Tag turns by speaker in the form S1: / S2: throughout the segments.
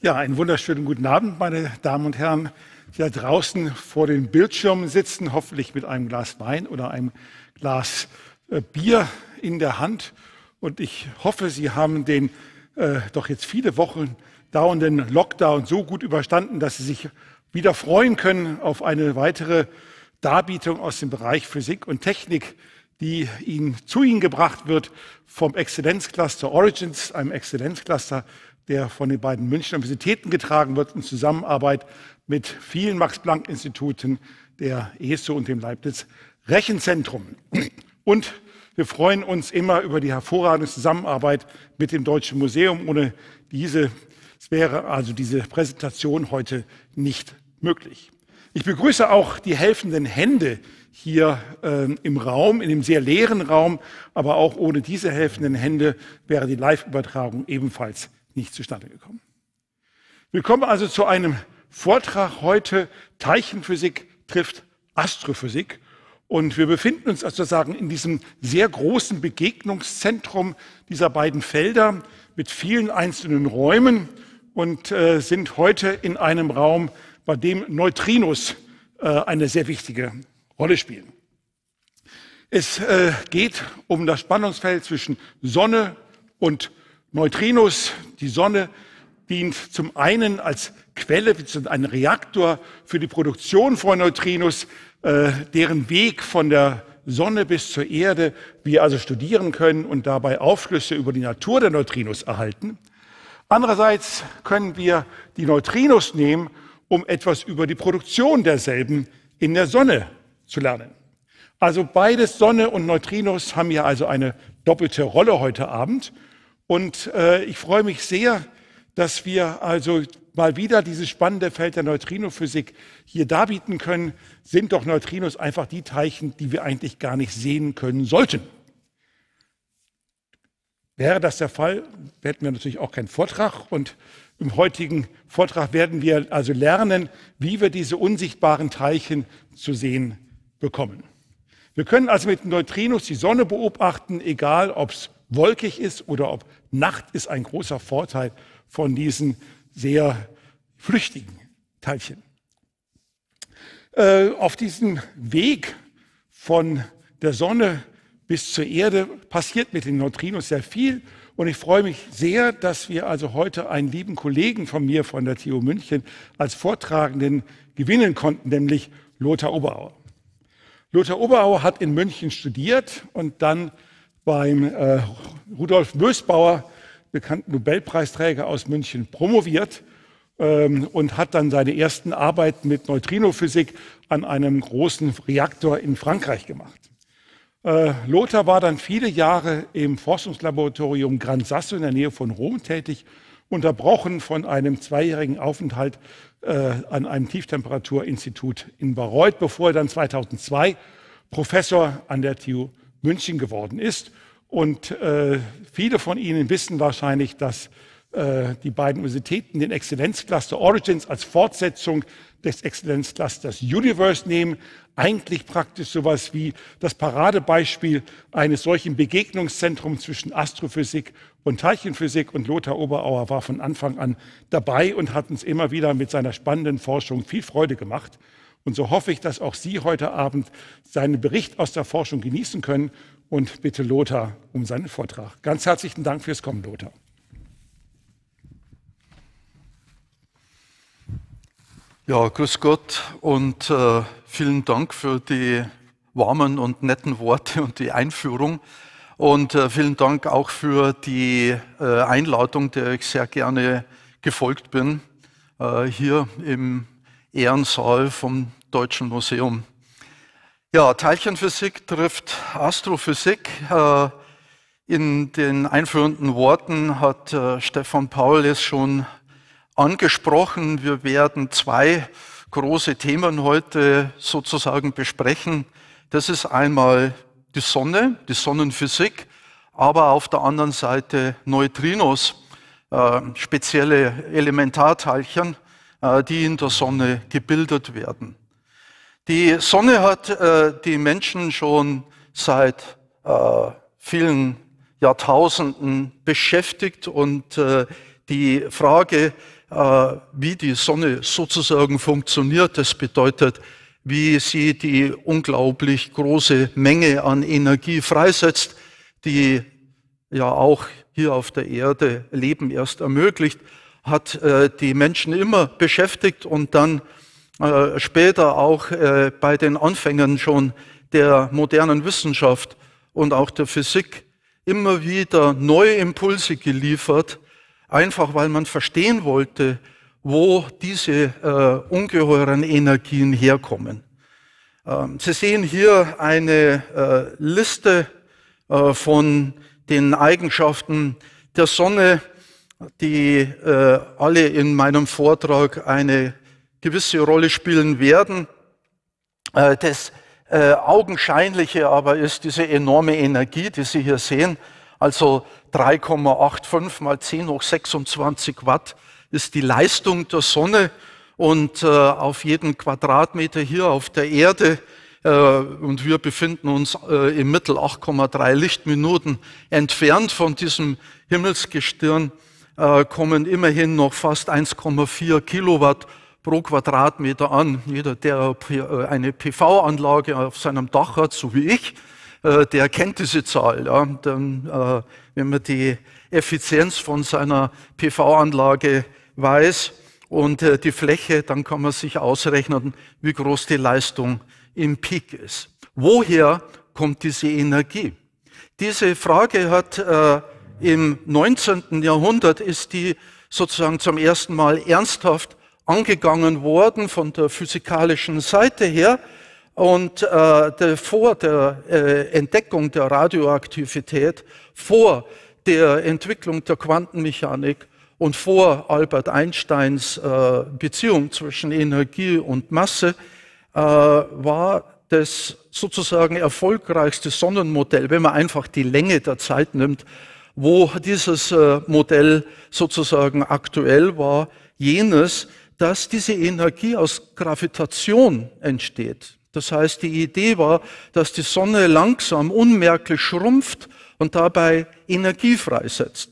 S1: Ja, einen wunderschönen guten Abend, meine Damen und Herren, die da draußen vor den Bildschirmen sitzen, hoffentlich mit einem Glas Wein oder einem Glas äh, Bier in der Hand. Und ich hoffe, Sie haben den äh, doch jetzt viele Wochen dauernden Lockdown so gut überstanden, dass Sie sich wieder freuen können auf eine weitere Darbietung aus dem Bereich Physik und Technik, die Ihnen zu Ihnen gebracht wird vom Exzellenzcluster Origins, einem Exzellenzcluster der von den beiden Münchner Universitäten getragen wird in Zusammenarbeit mit vielen Max-Planck-Instituten der ESO und dem Leibniz Rechenzentrum. Und wir freuen uns immer über die hervorragende Zusammenarbeit mit dem Deutschen Museum. Ohne diese wäre also diese Präsentation heute nicht möglich. Ich begrüße auch die helfenden Hände hier äh, im Raum, in dem sehr leeren Raum, aber auch ohne diese helfenden Hände wäre die Live-Übertragung ebenfalls nicht zustande gekommen. Wir kommen also zu einem Vortrag heute Teilchenphysik trifft Astrophysik. Und wir befinden uns sozusagen in diesem sehr großen Begegnungszentrum dieser beiden Felder mit vielen einzelnen Räumen und äh, sind heute in einem Raum, bei dem Neutrinos äh, eine sehr wichtige Rolle spielen. Es äh, geht um das Spannungsfeld zwischen Sonne und Neutrinos, die Sonne, dient zum einen als Quelle, ein Reaktor für die Produktion von Neutrinos, äh, deren Weg von der Sonne bis zur Erde wir also studieren können und dabei Aufschlüsse über die Natur der Neutrinos erhalten. Andererseits können wir die Neutrinos nehmen, um etwas über die Produktion derselben in der Sonne zu lernen. Also beides Sonne und Neutrinos haben ja also eine doppelte Rolle heute Abend. Und äh, ich freue mich sehr, dass wir also mal wieder dieses spannende Feld der Neutrinophysik hier darbieten können. Sind doch Neutrinos einfach die Teilchen, die wir eigentlich gar nicht sehen können sollten. Wäre das der Fall, hätten wir natürlich auch keinen Vortrag. Und im heutigen Vortrag werden wir also lernen, wie wir diese unsichtbaren Teilchen zu sehen bekommen. Wir können also mit Neutrinos die Sonne beobachten, egal ob es wolkig ist oder ob Nacht ist ein großer Vorteil von diesen sehr flüchtigen Teilchen. Äh, auf diesem Weg von der Sonne bis zur Erde passiert mit den Neutrinos sehr viel. Und ich freue mich sehr, dass wir also heute einen lieben Kollegen von mir von der TU München als Vortragenden gewinnen konnten, nämlich Lothar Oberauer. Lothar Oberauer hat in München studiert und dann beim äh, Rudolf Mösbauer, bekannten Nobelpreisträger aus München, promoviert ähm, und hat dann seine ersten Arbeiten mit Neutrinophysik an einem großen Reaktor in Frankreich gemacht. Äh, Lothar war dann viele Jahre im Forschungslaboratorium Gran Sasso in der Nähe von Rom tätig, unterbrochen von einem zweijährigen Aufenthalt äh, an einem Tieftemperaturinstitut in Bayreuth, bevor er dann 2002 Professor an der TU München geworden ist. Und äh, viele von Ihnen wissen wahrscheinlich, dass äh, die beiden Universitäten den Exzellenzcluster Origins als Fortsetzung des Exzellenzclusters Universe nehmen. Eigentlich praktisch sowas wie das Paradebeispiel eines solchen Begegnungszentrums zwischen Astrophysik und Teilchenphysik. Und Lothar Oberauer war von Anfang an dabei und hat uns immer wieder mit seiner spannenden Forschung viel Freude gemacht. Und so hoffe ich, dass auch Sie heute Abend seinen Bericht aus der Forschung genießen können und bitte Lothar um seinen Vortrag. Ganz herzlichen Dank fürs Kommen, Lothar.
S2: Ja, grüß Gott und äh, vielen Dank für die warmen und netten Worte und die Einführung. Und äh, vielen Dank auch für die äh, Einladung, der ich sehr gerne gefolgt bin, äh, hier im Ehrensaal vom Deutschen Museum. Ja, Teilchenphysik trifft Astrophysik. Äh, in den einführenden Worten hat äh, Stefan Paul es schon angesprochen. Wir werden zwei große Themen heute sozusagen besprechen. Das ist einmal die Sonne, die Sonnenphysik, aber auf der anderen Seite Neutrinos, äh, spezielle Elementarteilchen, die in der Sonne gebildet werden. Die Sonne hat äh, die Menschen schon seit äh, vielen Jahrtausenden beschäftigt und äh, die Frage, äh, wie die Sonne sozusagen funktioniert, das bedeutet, wie sie die unglaublich große Menge an Energie freisetzt, die ja auch hier auf der Erde Leben erst ermöglicht, hat äh, die Menschen immer beschäftigt und dann äh, später auch äh, bei den Anfängen schon der modernen Wissenschaft und auch der Physik immer wieder neue Impulse geliefert, einfach weil man verstehen wollte, wo diese äh, ungeheuren Energien herkommen. Ähm, Sie sehen hier eine äh, Liste von den Eigenschaften der Sonne, die alle in meinem Vortrag eine gewisse Rolle spielen werden. Äh, das äh, Augenscheinliche aber ist diese enorme Energie, die Sie hier sehen. Also 3,85 mal 10 hoch 26 Watt ist die Leistung der Sonne und äh, auf jeden Quadratmeter hier auf der Erde und wir befinden uns im Mittel 8,3 Lichtminuten entfernt von diesem Himmelsgestirn, kommen immerhin noch fast 1,4 Kilowatt pro Quadratmeter an. Jeder, der äh, eine PV-Anlage auf seinem Dach hat, so wie ich, äh, der kennt diese Zahl. Ja. Dann, äh, wenn man die Effizienz von seiner PV-Anlage weiß und die Fläche, dann kann man sich ausrechnen, wie groß die Leistung im Peak ist. Woher kommt diese Energie? Diese Frage hat im 19. Jahrhundert ist die sozusagen zum ersten Mal ernsthaft angegangen worden von der physikalischen Seite her. Und äh, vor der äh, Entdeckung der Radioaktivität, vor der Entwicklung der Quantenmechanik und vor Albert Einsteins äh, Beziehung zwischen Energie und Masse äh, war das sozusagen erfolgreichste Sonnenmodell, wenn man einfach die Länge der Zeit nimmt, wo dieses äh, Modell sozusagen aktuell war, jenes, dass diese Energie aus Gravitation entsteht. Das heißt, die Idee war, dass die Sonne langsam, unmerklich schrumpft und dabei Energie freisetzt.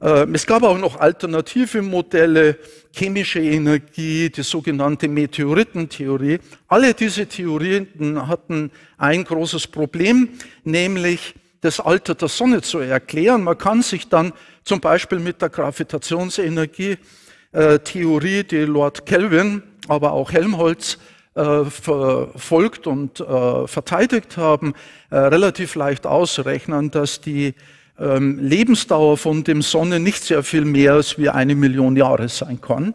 S2: Ähm, es gab auch noch alternative Modelle, chemische Energie, die sogenannte Meteoritentheorie. Alle diese Theorien hatten ein großes Problem, nämlich das Alter der Sonne zu erklären. Man kann sich dann zum Beispiel mit der Gravitationsenergie äh, Theorie, die Lord Kelvin, aber auch Helmholtz äh, verfolgt und äh, verteidigt haben, relativ leicht ausrechnen, dass die ähm, Lebensdauer von dem Sonne nicht sehr viel mehr als wie eine Million Jahre sein kann.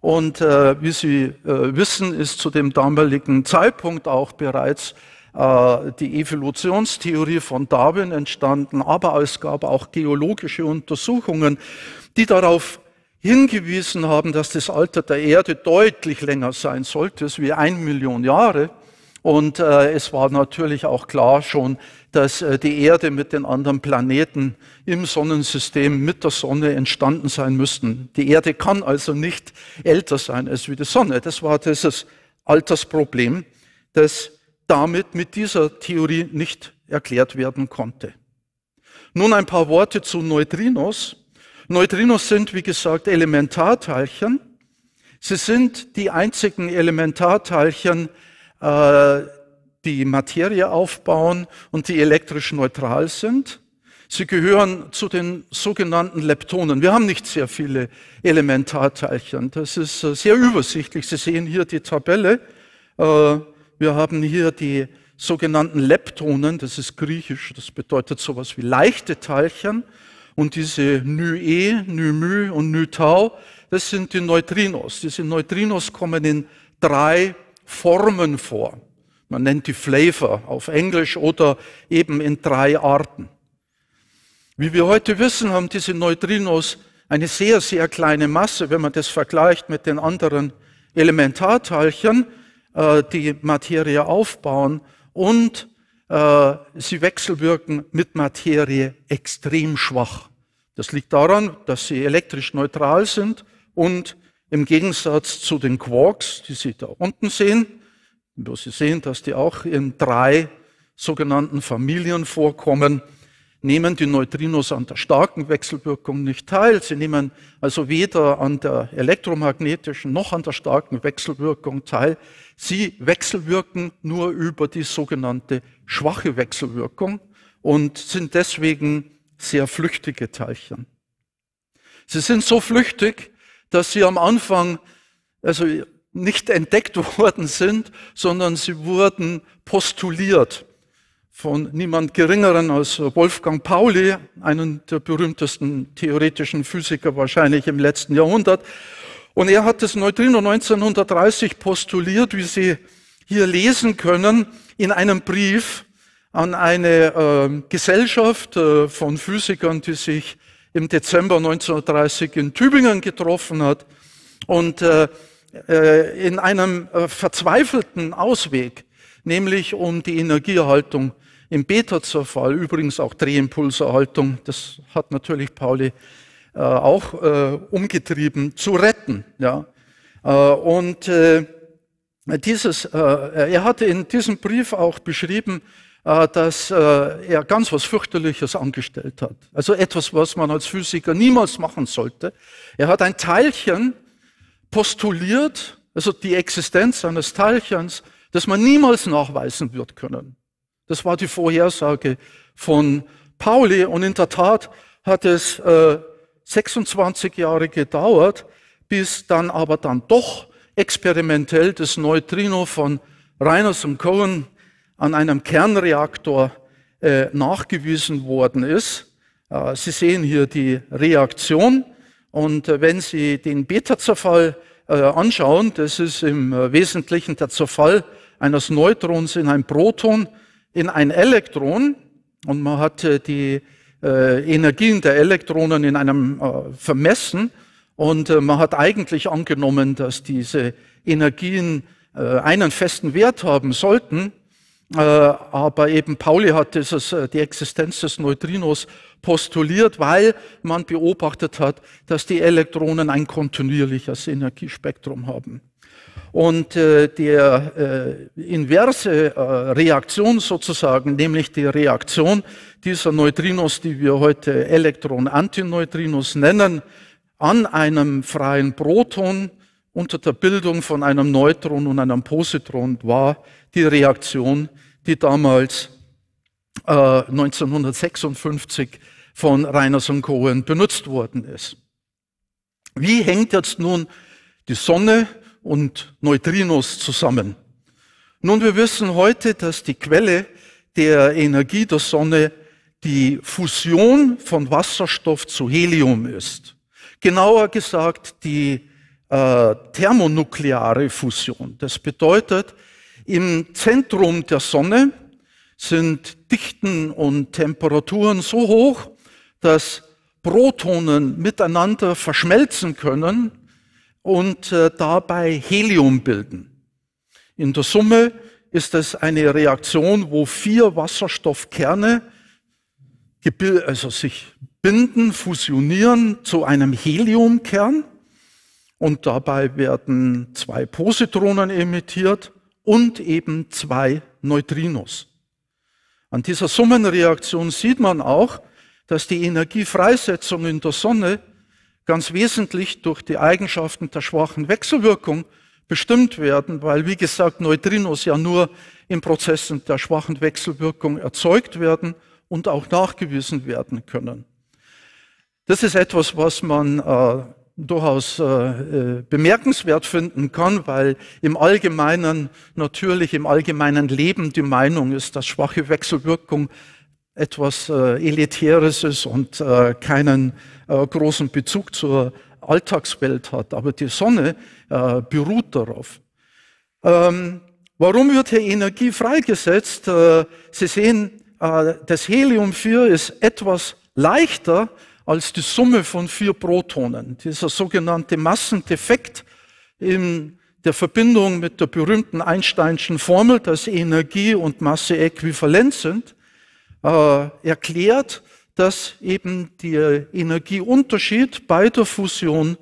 S2: Und wie Sie wissen, ist zu dem damaligen Zeitpunkt auch bereits die Evolutionstheorie von Darwin entstanden, aber es gab auch geologische Untersuchungen, die darauf hingewiesen haben, dass das Alter der Erde deutlich länger sein sollte, als wie ein Million Jahre. Und äh, es war natürlich auch klar schon, dass äh, die Erde mit den anderen Planeten im Sonnensystem mit der Sonne entstanden sein müssten. Die Erde kann also nicht älter sein als wie die Sonne. Das war dieses Altersproblem, das damit mit dieser Theorie nicht erklärt werden konnte. Nun ein paar Worte zu Neutrinos. Neutrinos sind, wie gesagt, Elementarteilchen. Sie sind die einzigen Elementarteilchen, äh, die Materie aufbauen und die elektrisch neutral sind. Sie gehören zu den sogenannten Leptonen. Wir haben nicht sehr viele Elementarteilchen. Das ist äh, sehr übersichtlich. Sie sehen hier die Tabelle. Äh, wir haben hier die sogenannten Leptonen. Das ist griechisch. Das bedeutet sowas wie leichte Teilchen. Und diese Nü-E, Nü-Mü und Nü-Tau, das sind die Neutrinos. Diese Neutrinos kommen in drei Formen vor. Man nennt die Flavor auf Englisch oder eben in drei Arten. Wie wir heute wissen, haben diese Neutrinos eine sehr, sehr kleine Masse, wenn man das vergleicht mit den anderen Elementarteilchen, äh, die Materie aufbauen. Und äh, sie wechselwirken mit Materie extrem schwach. Das liegt daran, dass sie elektrisch neutral sind und im Gegensatz zu den Quarks, die Sie da unten sehen, wo Sie sehen, dass die auch in drei sogenannten Familien vorkommen, nehmen die Neutrinos an der starken Wechselwirkung nicht teil. Sie nehmen also weder an der elektromagnetischen noch an der starken Wechselwirkung teil. Sie wechselwirken nur über die sogenannte schwache Wechselwirkung und sind deswegen sehr flüchtige Teilchen. Sie sind so flüchtig, dass sie am Anfang also nicht entdeckt worden sind, sondern sie wurden postuliert von niemand Geringeren als äh, Wolfgang Pauli, einen der berühmtesten theoretischen Physiker wahrscheinlich im letzten Jahrhundert. Und er hat das Neutrino 1930 postuliert, wie Sie hier lesen können, in einem Brief an eine äh, Gesellschaft äh, von Physikern, die sich im Dezember 1930 in Tübingen getroffen hat und äh, äh in einem äh, verzweifelten Ausweg, nämlich um die Energieerhaltung im Beta-Zerfall übrigens auch Drehimpulserhaltung, das hat natürlich Pauli äh, auch äh, umgetrieben, zu retten. Ja? Äh, und äh, dieses, äh, er hatte in diesem Brief auch beschrieben, äh, dass er ganz was fürchterliches angestellt hat. Also etwas, was man als Physiker niemals machen sollte. Er hat ein Teilchen postuliert, also die Existenz eines Teilchens, das man niemals nachweisen wird können. Das war die Vorhersage von Pauli. Und in der Tat hat es äh, 26 Jahre gedauert, bis dann aber dann doch experimentell das Neutrino von Reiners und Cohen an einem Kernreaktor äh, nachgewiesen worden ist. Äh, Sie sehen hier die Reaktion und äh, wenn Sie den Beta-Zerfall äh, anschauen, das ist im äh, Wesentlichen der Zerfall eines Neutrons in ein Proton, in ein Elektron und man hat äh, die äh, Energien der Elektronen in einem äh, vermessen und man hat eigentlich angenommen, dass diese Energien einen festen Wert haben sollten, aber eben Pauli hat dieses, die Existenz des Neutrinos postuliert, weil man beobachtet hat, dass die Elektronen ein kontinuierliches Energiespektrum haben. Und äh, der äh, inverse äh, Reaktion sozusagen, nämlich die Reaktion dieser Neutrinos, die wir heute Elektron-Antineutrinos nennen, an einem freien Proton unter der Bildung von einem Neutron und einem Positron war die Reaktion, die damals äh, 1956 von Reiners und Cohen benutzt worden ist. Wie hängt jetzt nun die Sonne und Neutrinos zusammen. Nun, wir wissen heute, dass die Quelle der Energie der Sonne die Fusion von Wasserstoff zu Helium ist. Genauer gesagt, die äh, thermonukleare Fusion. Das bedeutet, im Zentrum der Sonne sind Dichten und Temperaturen so hoch, dass Protonen miteinander verschmelzen können und äh, dabei Helium bilden. In der Summe ist es eine Reaktion, wo vier Wasserstoffkerne also sich binden, fusionieren zu einem Heliumkern und dabei werden zwei Positronen emittiert und eben zwei Neutrinos. An dieser Summenreaktion sieht man auch, dass die Energiefreisetzung in der Sonne ganz wesentlich durch die Eigenschaften der schwachen Wechselwirkung bestimmt werden, weil, wie gesagt, Neutrinos ja nur in Prozessen der schwachen Wechselwirkung erzeugt werden und auch nachgewiesen werden können. Das ist etwas, was man äh, durchaus äh, äh bemerkenswert finden kann, weil im Allgemeinen natürlich im allgemeinen Leben die Meinung ist, dass schwache Wechselwirkung etwas äh, Elitäres ist und äh, keinen äh, großen Bezug zur Alltagswelt hat, aber die Sonne äh, beruht darauf. Ähm, warum wird hier Energie freigesetzt? Äh, Sie sehen, äh, das Helium-4 ist etwas leichter als die Summe von vier Protonen. Dieser sogenannte Massendefekt in der Verbindung mit der berühmten Einsteinschen Formel, dass Energie und Masse äquivalent sind, äh, erklärt, dass eben der Energieunterschied bei der Fusion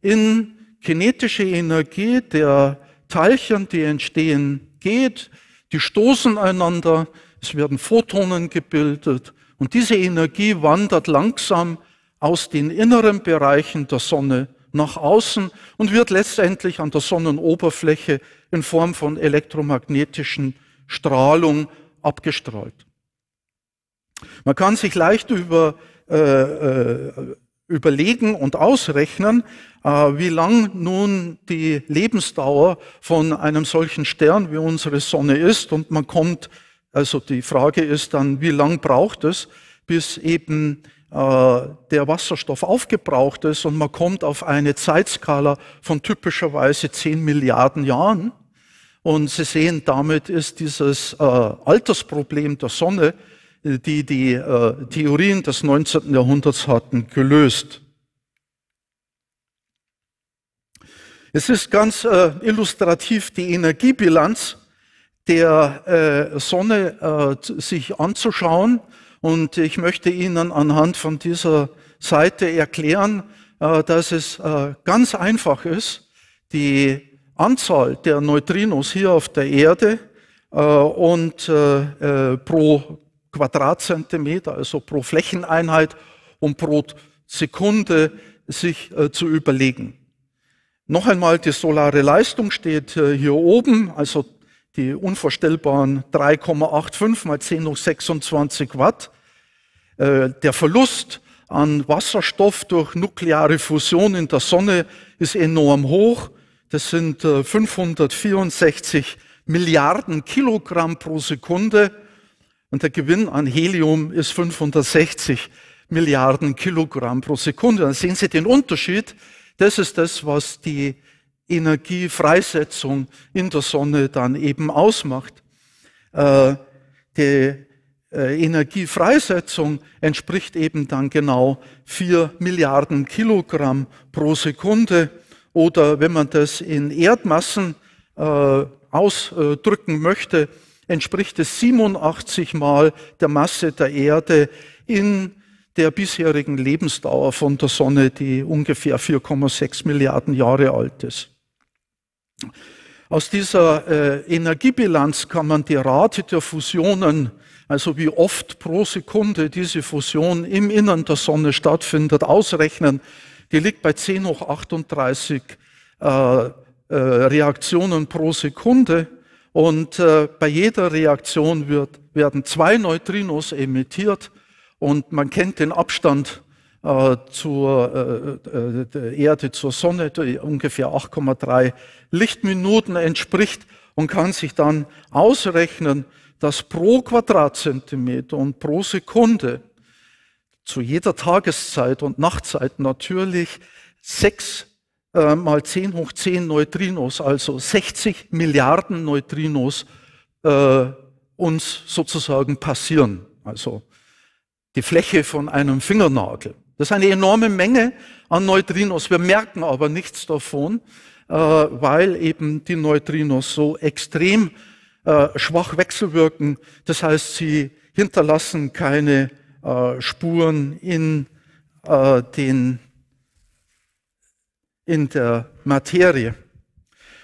S2: in kinetische Energie der Teilchen, die entstehen, geht. Die stoßen einander, es werden Photonen gebildet und diese Energie wandert langsam aus den inneren Bereichen der Sonne nach außen und wird letztendlich an der Sonnenoberfläche in Form von elektromagnetischen Strahlung abgestrahlt. Man kann sich leicht über, äh, äh, überlegen und ausrechnen, äh, wie lang nun die Lebensdauer von einem solchen Stern wie unsere Sonne ist. Und man kommt, also die Frage ist dann, wie lang braucht es, bis eben äh, der Wasserstoff aufgebraucht ist. Und man kommt auf eine Zeitskala von typischerweise 10 Milliarden Jahren. Und Sie sehen, damit ist dieses äh, Altersproblem der Sonne die die äh, Theorien des 19. Jahrhunderts hatten, gelöst. Es ist ganz äh, illustrativ die Energiebilanz der äh, Sonne äh, sich anzuschauen und ich möchte Ihnen anhand von dieser Seite erklären, äh, dass es ganz einfach ist, die Anzahl der Neutrinos hier auf der Erde und pro Quadratzentimeter, also pro Flächeneinheit und pro Sekunde sich äh, zu überlegen. Noch einmal, die solare Leistung steht äh, hier oben, also die unvorstellbaren 3,85 mal 10 hoch 26 Watt. Äh, der Verlust an Wasserstoff durch nukleare Fusion in der Sonne ist enorm hoch. Das sind 564 äh, Milliarden Kilogramm pro Sekunde. Und der Gewinn an Helium ist 560 Milliarden Kilogramm pro Sekunde. Dann sehen Sie den Unterschied. Das ist das, was die Energiefreisetzung in der Sonne dann eben ausmacht. Äh, die äh, Energiefreisetzung entspricht eben dann genau 4 Milliarden Kilogramm pro Sekunde. Oder wenn man das in Erdmassen äh, ausdrücken möchte, entspricht es 87 Mal der Masse der Erde in der bisherigen Lebensdauer von der Sonne, die ungefähr 4,6 Milliarden Jahre alt ist. Aus dieser äh, Energiebilanz kann man die Rate der Fusionen, also wie oft pro Sekunde diese Fusion im Innern der Sonne stattfindet, ausrechnen. Die liegt bei 10 hoch 38 äh, äh, Reaktionen pro Sekunde. Und äh, bei jeder Reaktion wird, werden zwei Neutrinos emittiert und man kennt den Abstand äh, zur äh, äh der Erde, zur Sonne, ungefähr 8,3 Lichtminuten entspricht und kann sich dann ausrechnen, dass pro Quadratzentimeter und pro Sekunde zu jeder Tageszeit und Nachtzeit natürlich sechs äh, mal 10 hoch 10 Neutrinos, also 60 Milliarden Neutrinos äh, uns sozusagen passieren. Also die Fläche von einem Fingernagel. Das ist eine enorme Menge an Neutrinos. Wir merken aber nichts davon, äh, weil eben die Neutrinos so extrem äh, schwach wechselwirken. Das heißt, sie hinterlassen keine äh, Spuren in äh, den in der Materie.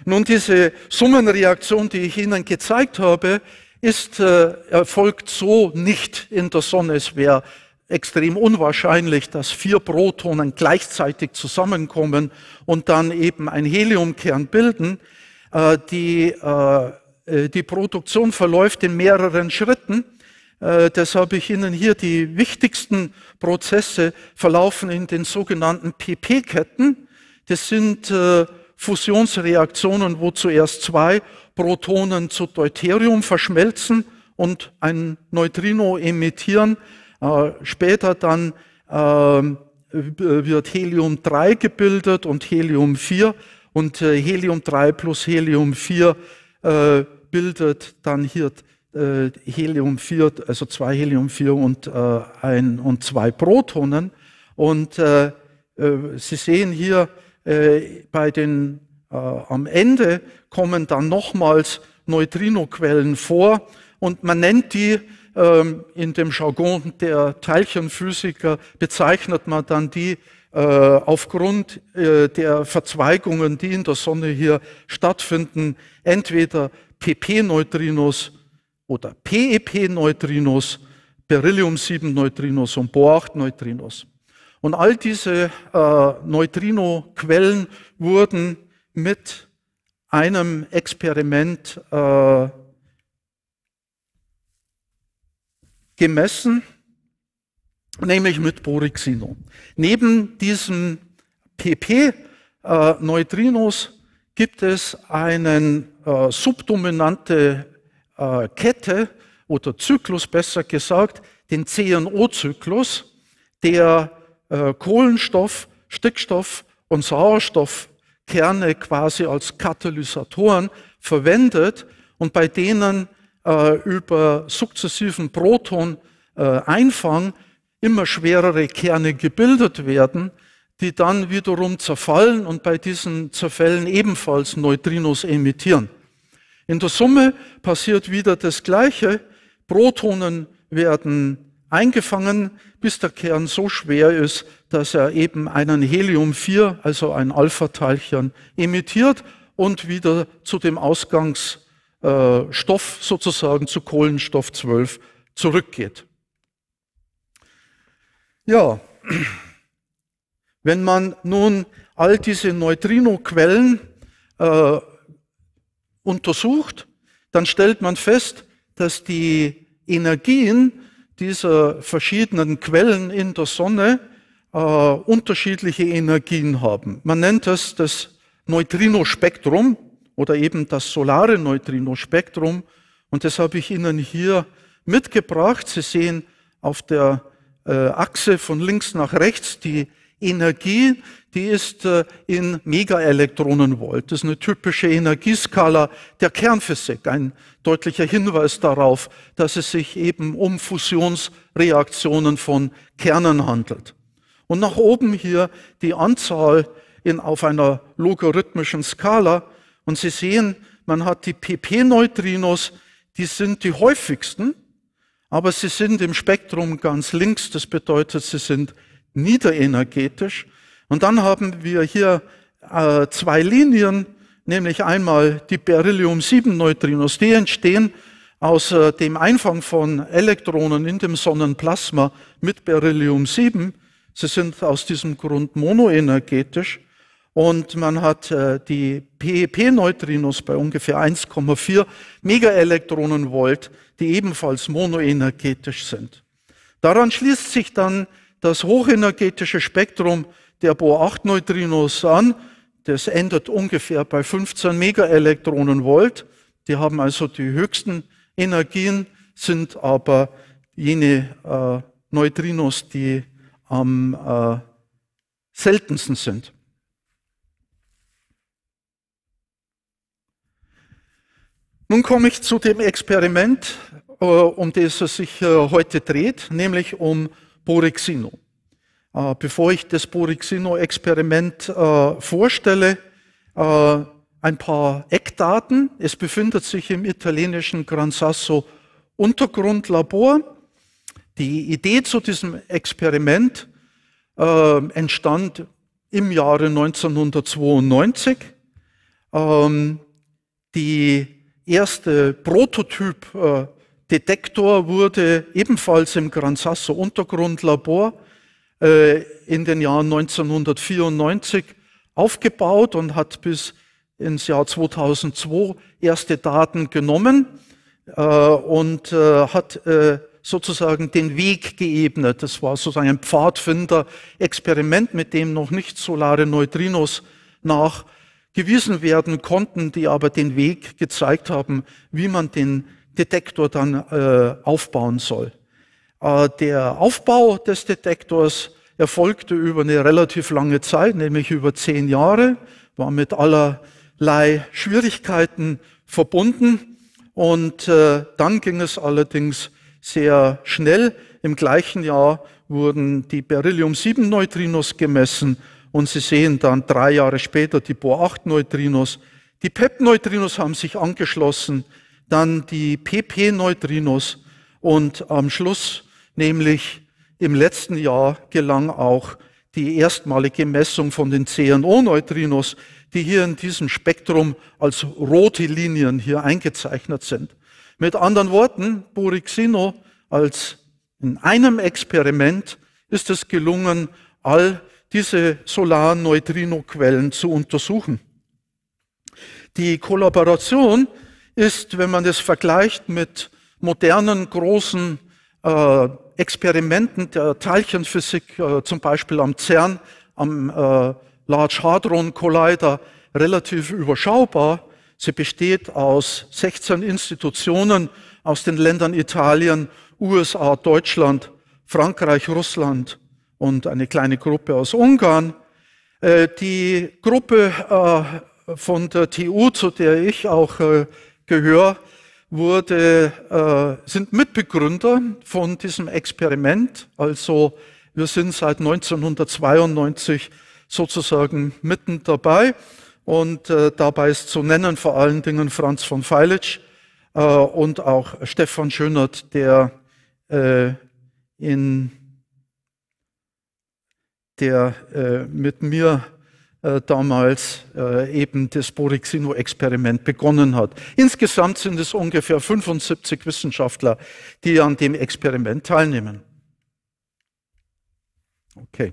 S2: Nun, diese Summenreaktion, die ich Ihnen gezeigt habe, ist, äh, erfolgt so nicht in der Sonne. Es wäre extrem unwahrscheinlich, dass vier Protonen gleichzeitig zusammenkommen und dann eben ein Heliumkern bilden. Äh, die, äh, äh, die Produktion verläuft in mehreren Schritten. Äh, das habe ich Ihnen hier die wichtigsten Prozesse verlaufen in den sogenannten PP-Ketten. Das sind äh, Fusionsreaktionen, wo zuerst zwei Protonen zu Deuterium verschmelzen und ein Neutrino emittieren. Äh, später dann äh, wird Helium-3 gebildet und Helium-4 und äh, Helium-3 plus Helium-4 äh, bildet dann hier Helium-4, also zwei Helium-4 und ein und zwei Protonen. Und Sie sehen hier äh, bei den, äh, am Ende kommen dann nochmals Neutrinoquellen vor und man nennt die ähm, in dem Jargon der Teilchenphysiker bezeichnet man dann die äh, aufgrund äh, der Verzweigungen, die in der Sonne hier stattfinden, entweder PP-Neutrinos oder PEP-Neutrinos, Beryllium-7-Neutrinos und Bohr-8-Neutrinos. Und all diese äh, Neutrino-Quellen wurden mit einem Experiment äh, gemessen, nämlich mit Borixino. Neben diesen PP äh, Neutrinos gibt es eine äh, subdominante äh, Kette oder Zyklus, besser gesagt, den CNO-Zyklus, der äh, Kohlenstoff, Stickstoff und Sauerstoffkerne quasi als Katalysatoren verwendet und bei denen äh, über sukzessiven Proton-Einfang äh, immer schwerere Kerne gebildet werden, die dann wiederum zerfallen und bei diesen Zerfällen ebenfalls Neutrinos emittieren. In der Summe passiert wieder das Gleiche. Protonen werden eingefangen, bis der Kern so schwer ist, dass er eben einen Helium-4, also ein Alpha-Teilchen, emittiert und wieder zu dem Ausgangsstoff äh, sozusagen zu Kohlenstoff 12 zurückgeht. Ja, wenn man nun all diese Neutrino-Quellen äh, untersucht, dann stellt man fest, dass die Energien dieser verschiedenen Quellen in der Sonne äh, unterschiedliche Energien haben. Man nennt es das Neutrinospektrum oder eben das solare Neutrinospektrum. Und das habe ich Ihnen hier mitgebracht. Sie sehen auf der äh, Achse von links nach rechts die Energie, die ist äh, in Megaelektronenvolt. Das ist eine typische Energieskala der Kernphysik. Ein deutlicher Hinweis darauf, dass es sich eben um Fusionsreaktionen von Kernen handelt. Und nach oben hier die Anzahl in, auf einer logarithmischen Skala. Und Sie sehen, man hat die PP-Neutrinos, die sind die häufigsten, aber sie sind im Spektrum ganz links. Das bedeutet, sie sind niederenergetisch. Und dann haben wir hier äh, zwei Linien, nämlich einmal die Beryllium-7-Neutrinos, die entstehen aus äh, dem Einfang von Elektronen in dem Sonnenplasma mit Beryllium-7. Sie sind aus diesem Grund monoenergetisch. Und man hat äh, die PEP-Neutrinos bei ungefähr 1,4 Megaelektronenvolt, die ebenfalls monoenergetisch sind. Daran schließt sich dann das hochenergetische Spektrum der Bohr-8-Neutrinos an. Das endet ungefähr bei 15 Megaelektronenvolt. Die haben also die höchsten Energien, sind aber jene äh, Neutrinos, die am äh, seltensten sind. Nun komme ich zu dem Experiment, äh, um das es sich äh, heute dreht, nämlich um Borexino. Äh, bevor ich das Borexino-Experiment äh, vorstelle, äh, ein paar Eckdaten. Es befindet sich im italienischen Gran Sasso Untergrundlabor. Die Idee zu diesem Experiment entstand im Jahre 1992. Ähm, die erste Prototyp Detektor wurde ebenfalls im Gran Sasso Untergrundlabor äh, in den Jahren 1994 aufgebaut und hat bis ins Jahr 2002 erste Daten genommen äh, und äh, hat sozusagen den Weg geebnet. Das war sozusagen ein Pfadfinder-Experiment, mit dem noch nicht solare Neutrinos nachgewiesen werden konnten, die aber den Weg gezeigt haben, wie man den Detektor dann äh, aufbauen soll. Äh, der Aufbau des Detektors erfolgte über eine relativ lange Zeit, nämlich über zehn Jahre, war mit allerlei Schwierigkeiten verbunden. Und äh, dann ging es allerdings sehr schnell. Im gleichen Jahr wurden die Beryllium-7-Neutrinos gemessen und Sie sehen dann drei Jahre später die Bohr-8-Neutrinos. Die PEP-Neutrinos haben sich angeschlossen dann die PP-Neutrinos und am Schluss, nämlich im letzten Jahr, gelang auch die erstmalige Messung von den CNO-Neutrinos, die hier in diesem Spektrum als rote Linien hier eingezeichnet sind. Mit anderen Worten, Burixino als in einem Experiment ist es gelungen, all diese solaren Neutrino-Quellen zu untersuchen. Die Kollaboration ist, wenn man es vergleicht mit modernen großen äh, Experimenten der Teilchenphysik, äh, zum Beispiel am CERN, am äh, Large Hadron Collider, relativ überschaubar. Sie besteht aus 16 Institutionen aus den Ländern Italien, USA, Deutschland, Frankreich, Russland und eine kleine Gruppe aus Ungarn. Äh, die Gruppe äh, von der TU, zu der ich auch äh, Gehör wurde, äh, sind Mitbegründer von diesem Experiment. Also wir sind seit 1992 sozusagen mitten dabei. Und äh, dabei ist zu nennen vor allen Dingen Franz von Feilitsch äh, und auch Stefan Schönert, der äh, in der äh, mit mir äh, damals äh, eben das Borixino-Experiment begonnen hat. Insgesamt sind es ungefähr 75 Wissenschaftler, die an dem Experiment teilnehmen. Okay.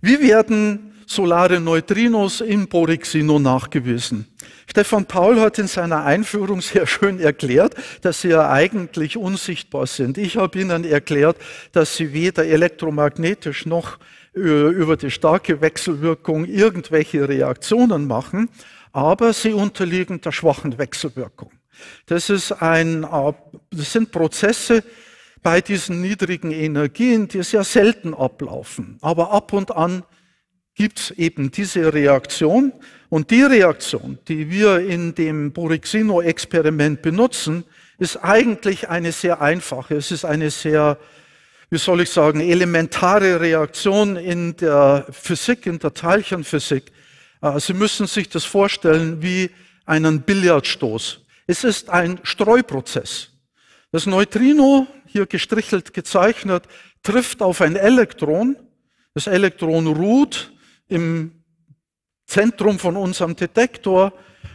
S2: Wie werden solare Neutrinos im Borixino nachgewiesen? Stefan Paul hat in seiner Einführung sehr schön erklärt, dass sie ja eigentlich unsichtbar sind. Ich habe Ihnen erklärt, dass sie weder elektromagnetisch noch äh, über die starke Wechselwirkung irgendwelche Reaktionen machen, aber sie unterliegen der schwachen Wechselwirkung. Das, ist ein, das sind Prozesse bei diesen niedrigen Energien, die sehr selten ablaufen. Aber ab und an gibt es eben diese Reaktion. Und die Reaktion, die wir in dem Borexino-Experiment benutzen, ist eigentlich eine sehr einfache. Es ist eine sehr wie soll ich sagen, elementare Reaktion in der Physik, in der Teilchenphysik. Äh, Sie müssen sich das vorstellen wie einen Billardstoß. Es ist ein Streuprozess. Das Neutrino, hier gestrichelt gezeichnet, trifft auf ein Elektron. Das Elektron ruht im Zentrum von unserem Detektor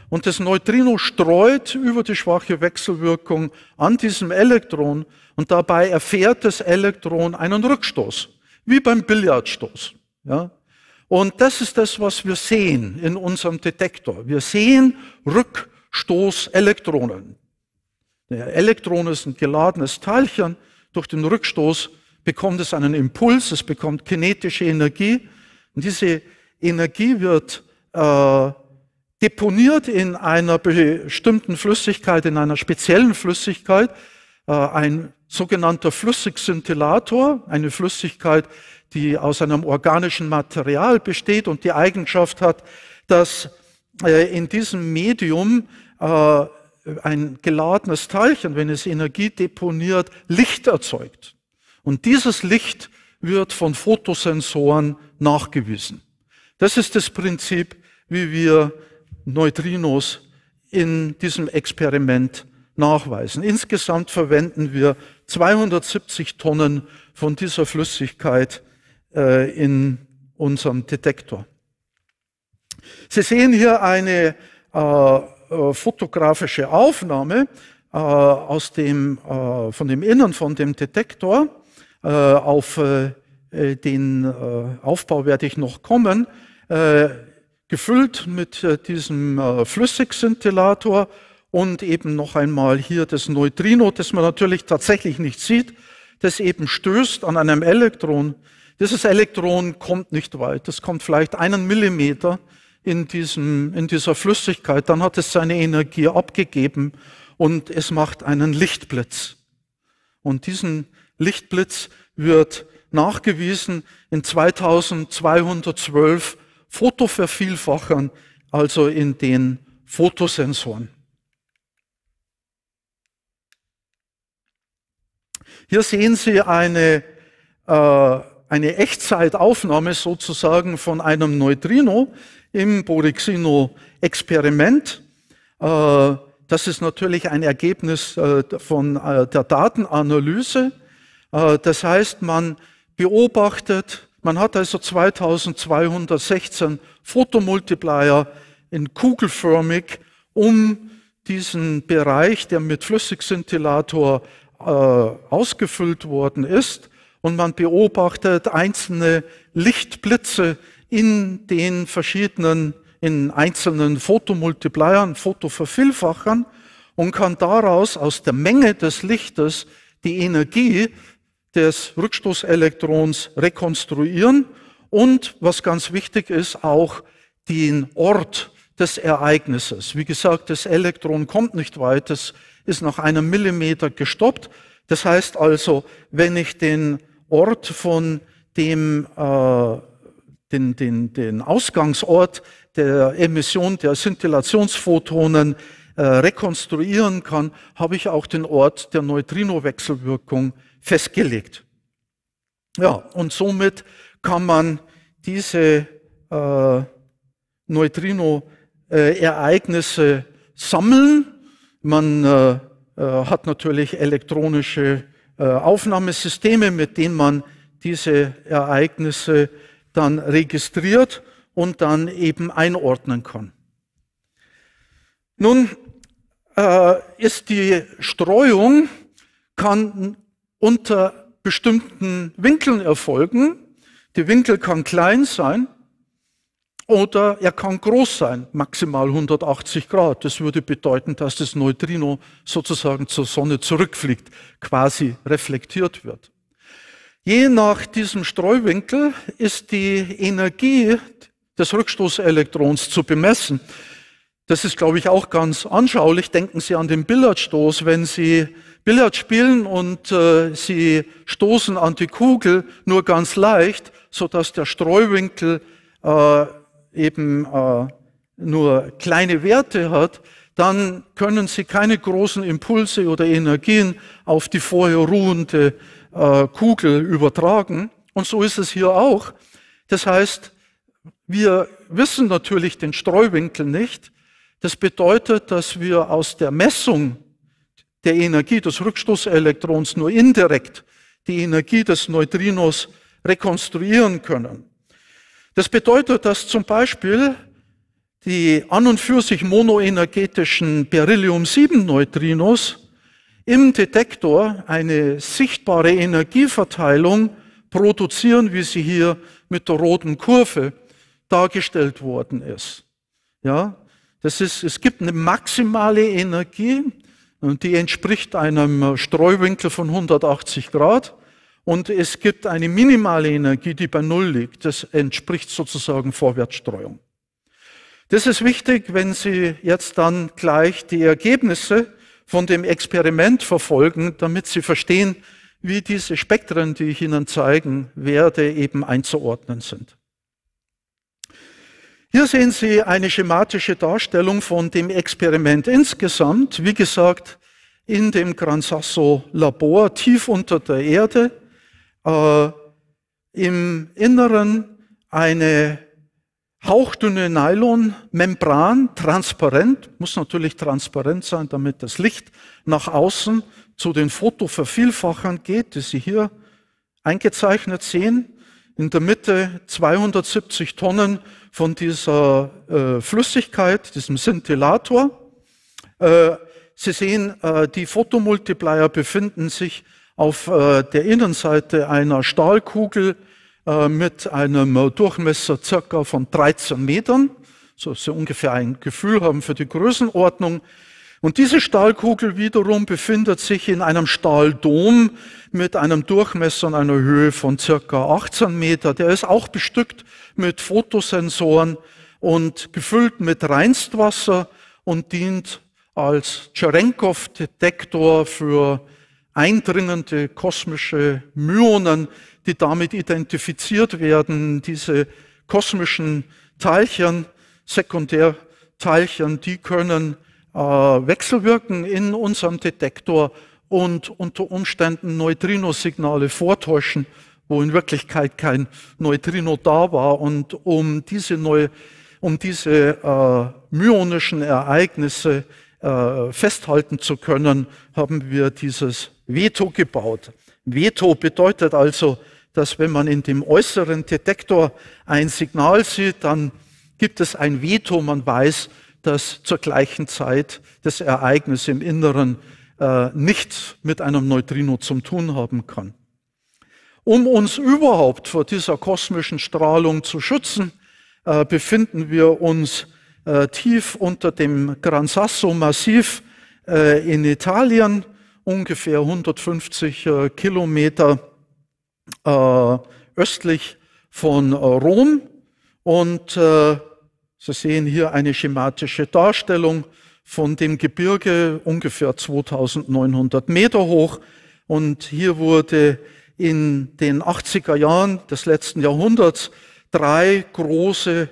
S2: und das Neutrino streut über die schwache Wechselwirkung an diesem Elektron und dabei erfährt das Elektron einen Rückstoß, wie beim Billardstoß. Ja? Und das ist das, was wir sehen in unserem Detektor. Wir sehen Rückstoßelektronen. Der Elektron ist ein geladenes Teilchen. Durch den Rückstoß bekommt es einen Impuls, es bekommt kinetische Energie. Und diese Energie wird äh, deponiert in einer bestimmten Flüssigkeit, in einer speziellen Flüssigkeit. Äh, ein sogenannter Flüssigszintillator, eine Flüssigkeit, die aus einem organischen Material besteht und die Eigenschaft hat, dass äh, in diesem Medium äh, ein geladenes Teilchen, wenn es Energie deponiert, Licht erzeugt. Und dieses Licht wird von Fotosensoren nachgewiesen. Das ist das Prinzip, wie wir Neutrinos in diesem Experiment nachweisen. Insgesamt verwenden wir 270 Tonnen von dieser Flüssigkeit äh, in unserem Detektor. Sie sehen hier eine äh, äh fotografische Aufnahme äh, aus dem, äh, von dem Innern von dem Detektor. auf den Aufbau werde ich noch kommen. gefüllt mit diesem Flüssigscintillator und eben noch einmal hier das Neutrino, das man natürlich tatsächlich nicht sieht, das eben stößt an einem Elektron. Dieses Elektron kommt nicht weit. Das kommt vielleicht einen Millimeter in, diesem, in dieser Flüssigkeit. Dann hat es seine Energie abgegeben und es macht einen Lichtblitz. Und diesen Lichtblitz wird nachgewiesen in 2212 Fotovervielfachern, also in den Fotosensoren. Hier sehen Sie eine, äh, eine Echtzeitaufnahme sozusagen von einem Neutrino im Borexino-Experiment. Äh, das ist natürlich ein Ergebnis äh, von äh, der Datenanalyse. Äh, das heißt, man beobachtet, man hat also 2216 Fotomultiplier in kugelförmig um diesen Bereich, der mit Flüssigsintillator äh, ausgefüllt worden ist und man beobachtet einzelne Lichtblitze in den verschiedenen, in einzelnen Fotomultipliern, Fotovervielfachern und kann daraus aus der Menge des Lichtes die Energie des Rückstoßelektrons rekonstruieren und, was ganz wichtig ist, auch den Ort des Ereignisses. Wie gesagt, das Elektron kommt nicht weit, es ist nach einem Millimeter gestoppt. Das heißt also, wenn ich den Ort von dem, äh, den, den, den Ausgangsort der Emission der Scintillationsphotonen äh, rekonstruieren kann, habe ich auch den Ort der Neutrino-Wechselwirkung festgelegt. Ja, und somit kann man diese äh, Neutrino äh, Ereignisse sammeln. Man äh, äh hat natürlich elektronische äh, Aufnahmesysteme, mit denen man diese Ereignisse dann registriert und dann eben einordnen kann. Nun äh, ist die Streuung, kann unter bestimmten Winkeln erfolgen. Die Winkel kann klein sein, oder er kann groß sein, maximal 180 Grad. Das würde bedeuten, dass das Neutrino sozusagen zur Sonne zurückfliegt, quasi reflektiert wird. Je nach diesem Streuwinkel ist die Energie des Rückstoßelektrons zu bemessen. Das ist, glaube ich, auch ganz anschaulich. Denken Sie an den Billardstoß. Wenn Sie Billard spielen und äh, Sie stoßen an die Kugel nur ganz leicht, sodass der Streuwinkel äh, eben äh, nur kleine Werte hat, dann können sie keine großen Impulse oder Energien auf die vorher ruhende äh, Kugel übertragen. Und so ist es hier auch. Das heißt, wir wissen natürlich den Streuwinkel nicht. Das bedeutet, dass wir aus der Messung der Energie des Rückstoßelektrons nur indirekt die Energie des Neutrinos rekonstruieren können. Das bedeutet, dass zum Beispiel die an und für sich monoenergetischen Beryllium-7-Neutrinos im Detektor eine sichtbare Energieverteilung produzieren, wie sie hier mit der roten Kurve dargestellt worden ist. Ja, das ist, es gibt eine maximale Energie und die entspricht einem Streuwinkel von 180 Grad und es gibt eine minimale Energie, die bei Null liegt. Das entspricht sozusagen Vorwärtsstreuung. Das ist wichtig, wenn Sie jetzt dann gleich die Ergebnisse von dem Experiment verfolgen, damit Sie verstehen, wie diese Spektren, die ich Ihnen zeigen werde, eben einzuordnen sind. Hier sehen Sie eine schematische Darstellung von dem Experiment insgesamt. Wie gesagt, in dem Gran Sasso Labor tief unter der Erde äh, im Inneren eine hauchdünne Nylonmembran, transparent, muss natürlich transparent sein, damit das Licht nach außen zu den Fotovervielfachern geht, die Sie hier eingezeichnet sehen. In der Mitte 270 Tonnen von dieser äh, Flüssigkeit, diesem Scintillator. Äh, Sie sehen, äh, die Fotomultiplier befinden sich auf äh, der Innenseite einer Stahlkugel äh, mit einem äh, Durchmesser circa von 13 Metern, so dass Sie ungefähr ein Gefühl haben für die Größenordnung. Und diese Stahlkugel wiederum befindet sich in einem Stahldom mit einem Durchmesser und einer Höhe von circa 18 Meter. Der ist auch bestückt mit Fotosensoren und gefüllt mit Reinstwasser und dient als tscherenkov detektor für eindringende kosmische Myonen, die damit identifiziert werden, diese kosmischen Teilchen, Sekundärteilchen, die können äh, wechselwirken in unserem Detektor und unter Umständen Neutrinosignale vortäuschen, wo in Wirklichkeit kein Neutrino da war. Und um diese, neue, um diese äh, myonischen Ereignisse äh, festhalten zu können, haben wir dieses Veto gebaut. Veto bedeutet also, dass wenn man in dem äußeren Detektor ein Signal sieht, dann gibt es ein Veto. Man weiß, dass zur gleichen Zeit das Ereignis im Inneren äh, nichts mit einem Neutrino zum tun haben kann. Um uns überhaupt vor dieser kosmischen Strahlung zu schützen, äh, befinden wir uns äh, tief unter dem Gran Sasso Massiv äh, in Italien ungefähr 150 äh, Kilometer äh, östlich von äh, Rom. Und Sie sehen hier eine schematische Darstellung von dem Gebirge, ungefähr 2900 Meter hoch. Und hier wurde in den 80er Jahren des letzten Jahrhunderts drei große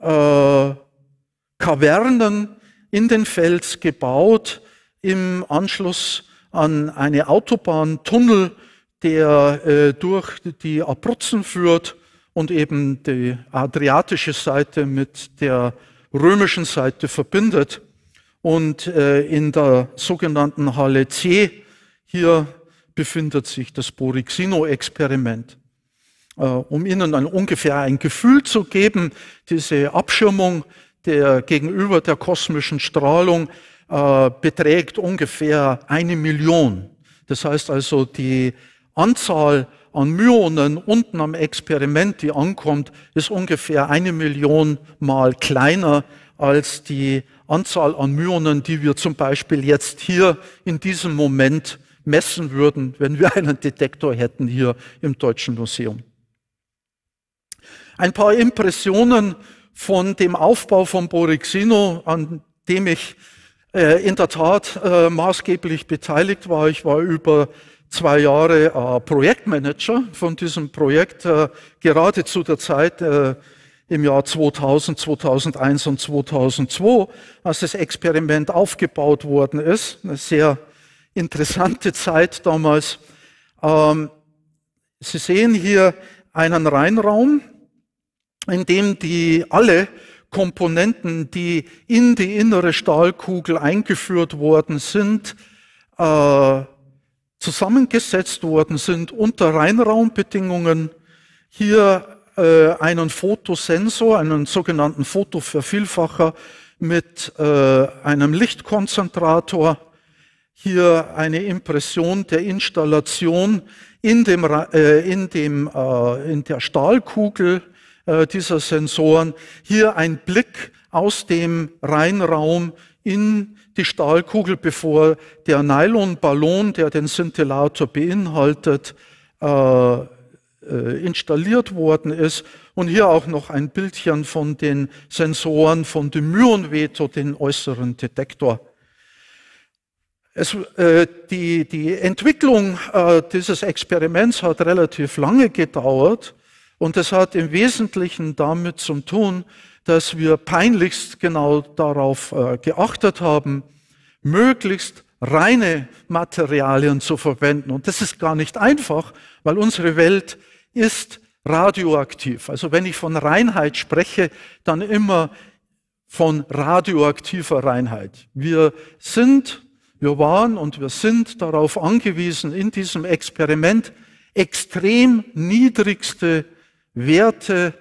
S2: Kavernen in den Fels gebaut. Im Anschluss an eine Autobahntunnel, der äh, durch die Abruzzen führt und eben die adriatische Seite mit der römischen Seite verbindet. Und äh, in der sogenannten Halle C hier befindet sich das Borixino-Experiment. Äh, um Ihnen ein, ungefähr ein Gefühl zu geben, diese Abschirmung der gegenüber der kosmischen Strahlung äh, beträgt ungefähr eine Million. Das heißt also, die Anzahl an Myonen unten am Experiment, die ankommt, ist ungefähr eine Million mal kleiner als die Anzahl an Myonen, die wir zum Beispiel jetzt hier in diesem Moment messen würden, wenn wir einen Detektor hätten hier im Deutschen Museum. Ein paar Impressionen von dem Aufbau von Borixino, an dem ich äh, in der Tat äh, maßgeblich beteiligt war. Ich war über zwei Jahre äh, Projektmanager von diesem Projekt, gerade zu der Zeit im Jahr 2000, 2001 und 2002, als das Experiment aufgebaut worden ist. Eine sehr interessante Zeit damals. Ähm, Sie sehen hier einen Reinraum, in dem die alle Komponenten, die in die innere Stahlkugel eingeführt worden sind, äh, zusammengesetzt worden sind unter Reinraumbedingungen. Hier äh, einen Fotosensor, einen sogenannten Fotovervielfacher mit äh, einem Lichtkonzentrator. Hier eine Impression der Installation in, dem, in, dem, in der Stahlkugel äh, dieser Sensoren hier ein Blick aus dem Rheinraum in die Stahlkugel, bevor der Nylonballon, der den Scintillator beinhaltet, äh, äh, installiert worden ist. Und hier auch noch ein Bildchen von den Sensoren von dem Myonveto, den äußeren Detektor. Es, äh, die, die Entwicklung äh, dieses Experiments hat relativ lange gedauert. Und das hat im Wesentlichen damit zu tun, dass wir peinlichst genau darauf äh, geachtet haben, möglichst reine Materialien zu verwenden. Und das ist gar nicht einfach, weil unsere Welt ist radioaktiv. Also wenn ich von Reinheit spreche, dann immer von radioaktiver Reinheit. Wir sind, wir waren und wir sind darauf angewiesen, in diesem Experiment extrem niedrigste Werte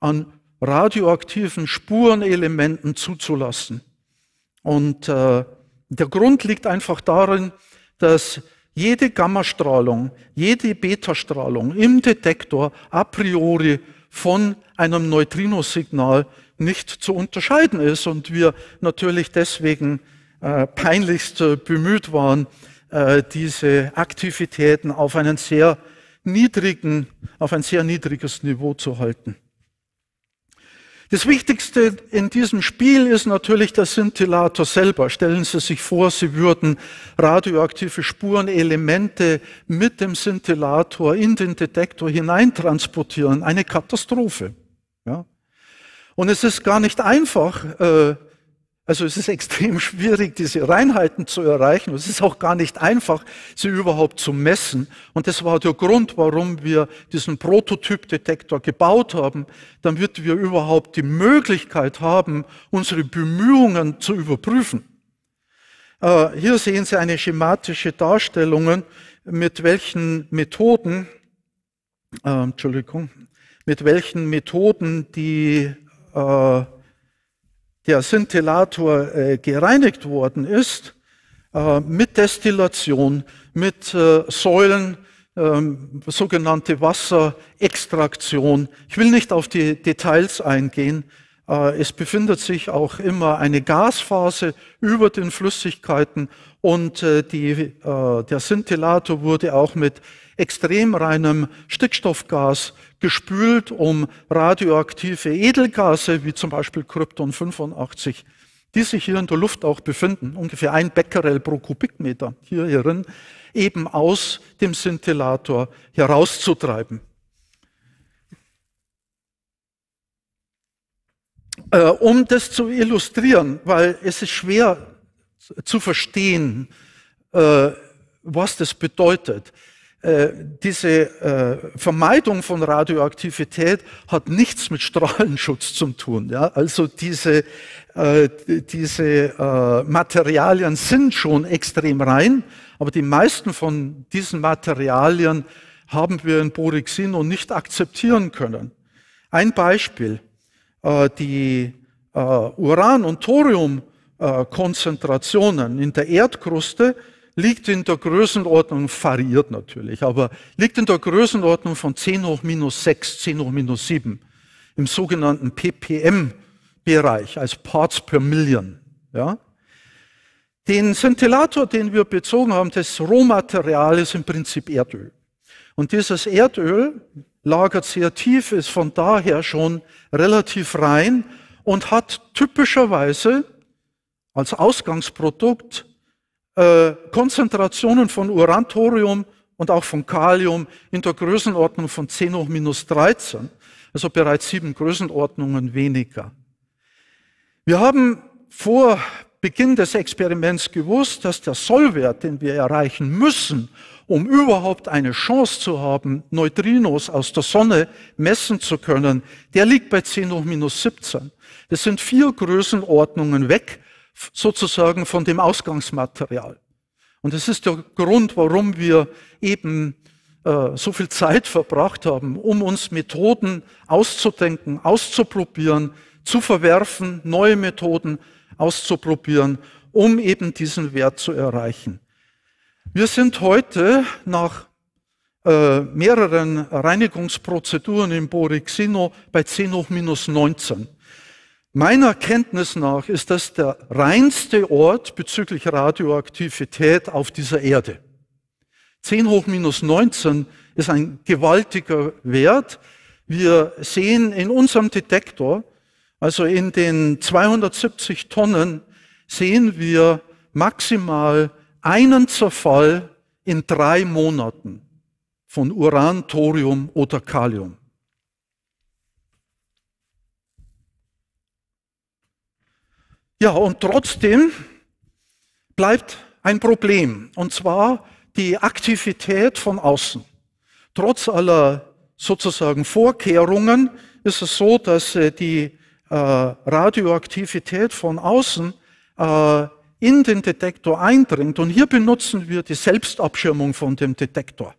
S2: an radioaktiven Spurenelementen zuzulassen. Und äh, der Grund liegt einfach darin, dass jede Gammastrahlung, jede Beta-Strahlung im Detektor a priori von einem Neutrinosignal nicht zu unterscheiden ist und wir natürlich deswegen äh, peinlichst bemüht waren, äh, diese Aktivitäten auf einen sehr niedrigen, auf ein sehr niedriges Niveau zu halten. Das Wichtigste in diesem Spiel ist natürlich der Scintillator selber. Stellen Sie sich vor, Sie würden radioaktive Spurenelemente mit dem Scintillator in den Detektor hineintransportieren. Eine Katastrophe. Ja. Und es ist gar nicht einfach, äh, also es ist extrem schwierig, diese Reinheiten zu erreichen. Es ist auch gar nicht einfach, sie überhaupt zu messen. Und das war der Grund, warum wir diesen Prototypdetektor gebaut haben, damit wir überhaupt die Möglichkeit haben, unsere Bemühungen zu überprüfen. Äh, hier sehen Sie eine schematische Darstellung, mit welchen Methoden, äh, Entschuldigung, mit welchen Methoden die äh, der Scintillator äh, gereinigt worden ist, äh, mit Destillation, mit äh, Säulen, ähm, sogenannte Wasserextraktion. Ich will nicht auf die Details eingehen. Äh, es befindet sich auch immer eine Gasphase über den Flüssigkeiten und äh, die, äh, der Scintillator wurde auch mit extrem reinem Stickstoffgas gespült, um radioaktive Edelgase, wie zum Beispiel Krypton 85, die sich hier in der Luft auch befinden, ungefähr ein Becquerel pro Kubikmeter hier hierin, eben aus dem Scintillator herauszutreiben. Äh, um das zu illustrieren, weil es ist schwer zu verstehen, äh, was das bedeutet. Äh, diese äh, Vermeidung von Radioaktivität hat nichts mit Strahlenschutz zu tun. Ja? Also diese, äh, diese Materialien sind schon extrem rein, aber die meisten von diesen Materialien haben wir in Borexino nicht akzeptieren können. Ein Beispiel, die Uran- und Thoriumkonzentrationen in der Erdkruste liegt in der Größenordnung, variiert natürlich, aber liegt in der Größenordnung von 10 hoch minus 6, 10 hoch minus 7 im sogenannten ppm-Bereich als Parts per Million. Ja? Den Scintillator, den wir bezogen haben, das Rohmaterial ist im Prinzip Erdöl. Und dieses Erdöl lagert sehr tief, ist von daher schon relativ rein und hat typischerweise als Ausgangsprodukt äh, Konzentrationen von Uran, und auch von Kalium in der Größenordnung von 10 hoch minus 13, also bereits sieben Größenordnungen weniger. Wir haben vor Beginn des Experiments gewusst, dass der Sollwert, den wir erreichen müssen, um überhaupt eine Chance zu haben, Neutrinos aus der Sonne messen zu können, der liegt bei 10 hoch minus 17. Das sind vier Größenordnungen weg sozusagen von dem Ausgangsmaterial. Und das ist der Grund, warum wir eben äh, so viel Zeit verbracht haben, um uns Methoden auszudenken, auszuprobieren, zu verwerfen, neue Methoden auszuprobieren, um eben diesen Wert zu erreichen. Wir sind heute nach äh, mehreren Reinigungsprozeduren im Borexino bei 10 hoch minus 19. Meiner Kenntnis nach ist das der reinste Ort bezüglich Radioaktivität auf dieser Erde. 10 hoch minus 19 ist ein gewaltiger Wert. Wir sehen in unserem Detektor, also in den 270 Tonnen, sehen wir maximal einen Zerfall in drei Monaten von Uran, Thorium oder Kalium. Ja, und trotzdem bleibt ein Problem, und zwar die Aktivität von außen. Trotz aller sozusagen Vorkehrungen ist es so, dass äh, die äh, Radioaktivität von außen äh, in den Detektor eindringt. Und hier benutzen wir die Selbstabschirmung von dem Detektor.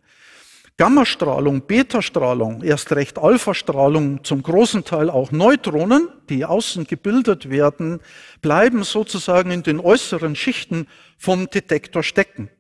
S2: Gammastrahlung, Beta-Strahlung, erst recht Alpha-Strahlung, zum großen Teil auch Neutronen, die außen gebildet werden, bleiben sozusagen in den äußeren Schichten vom Detektor stecken.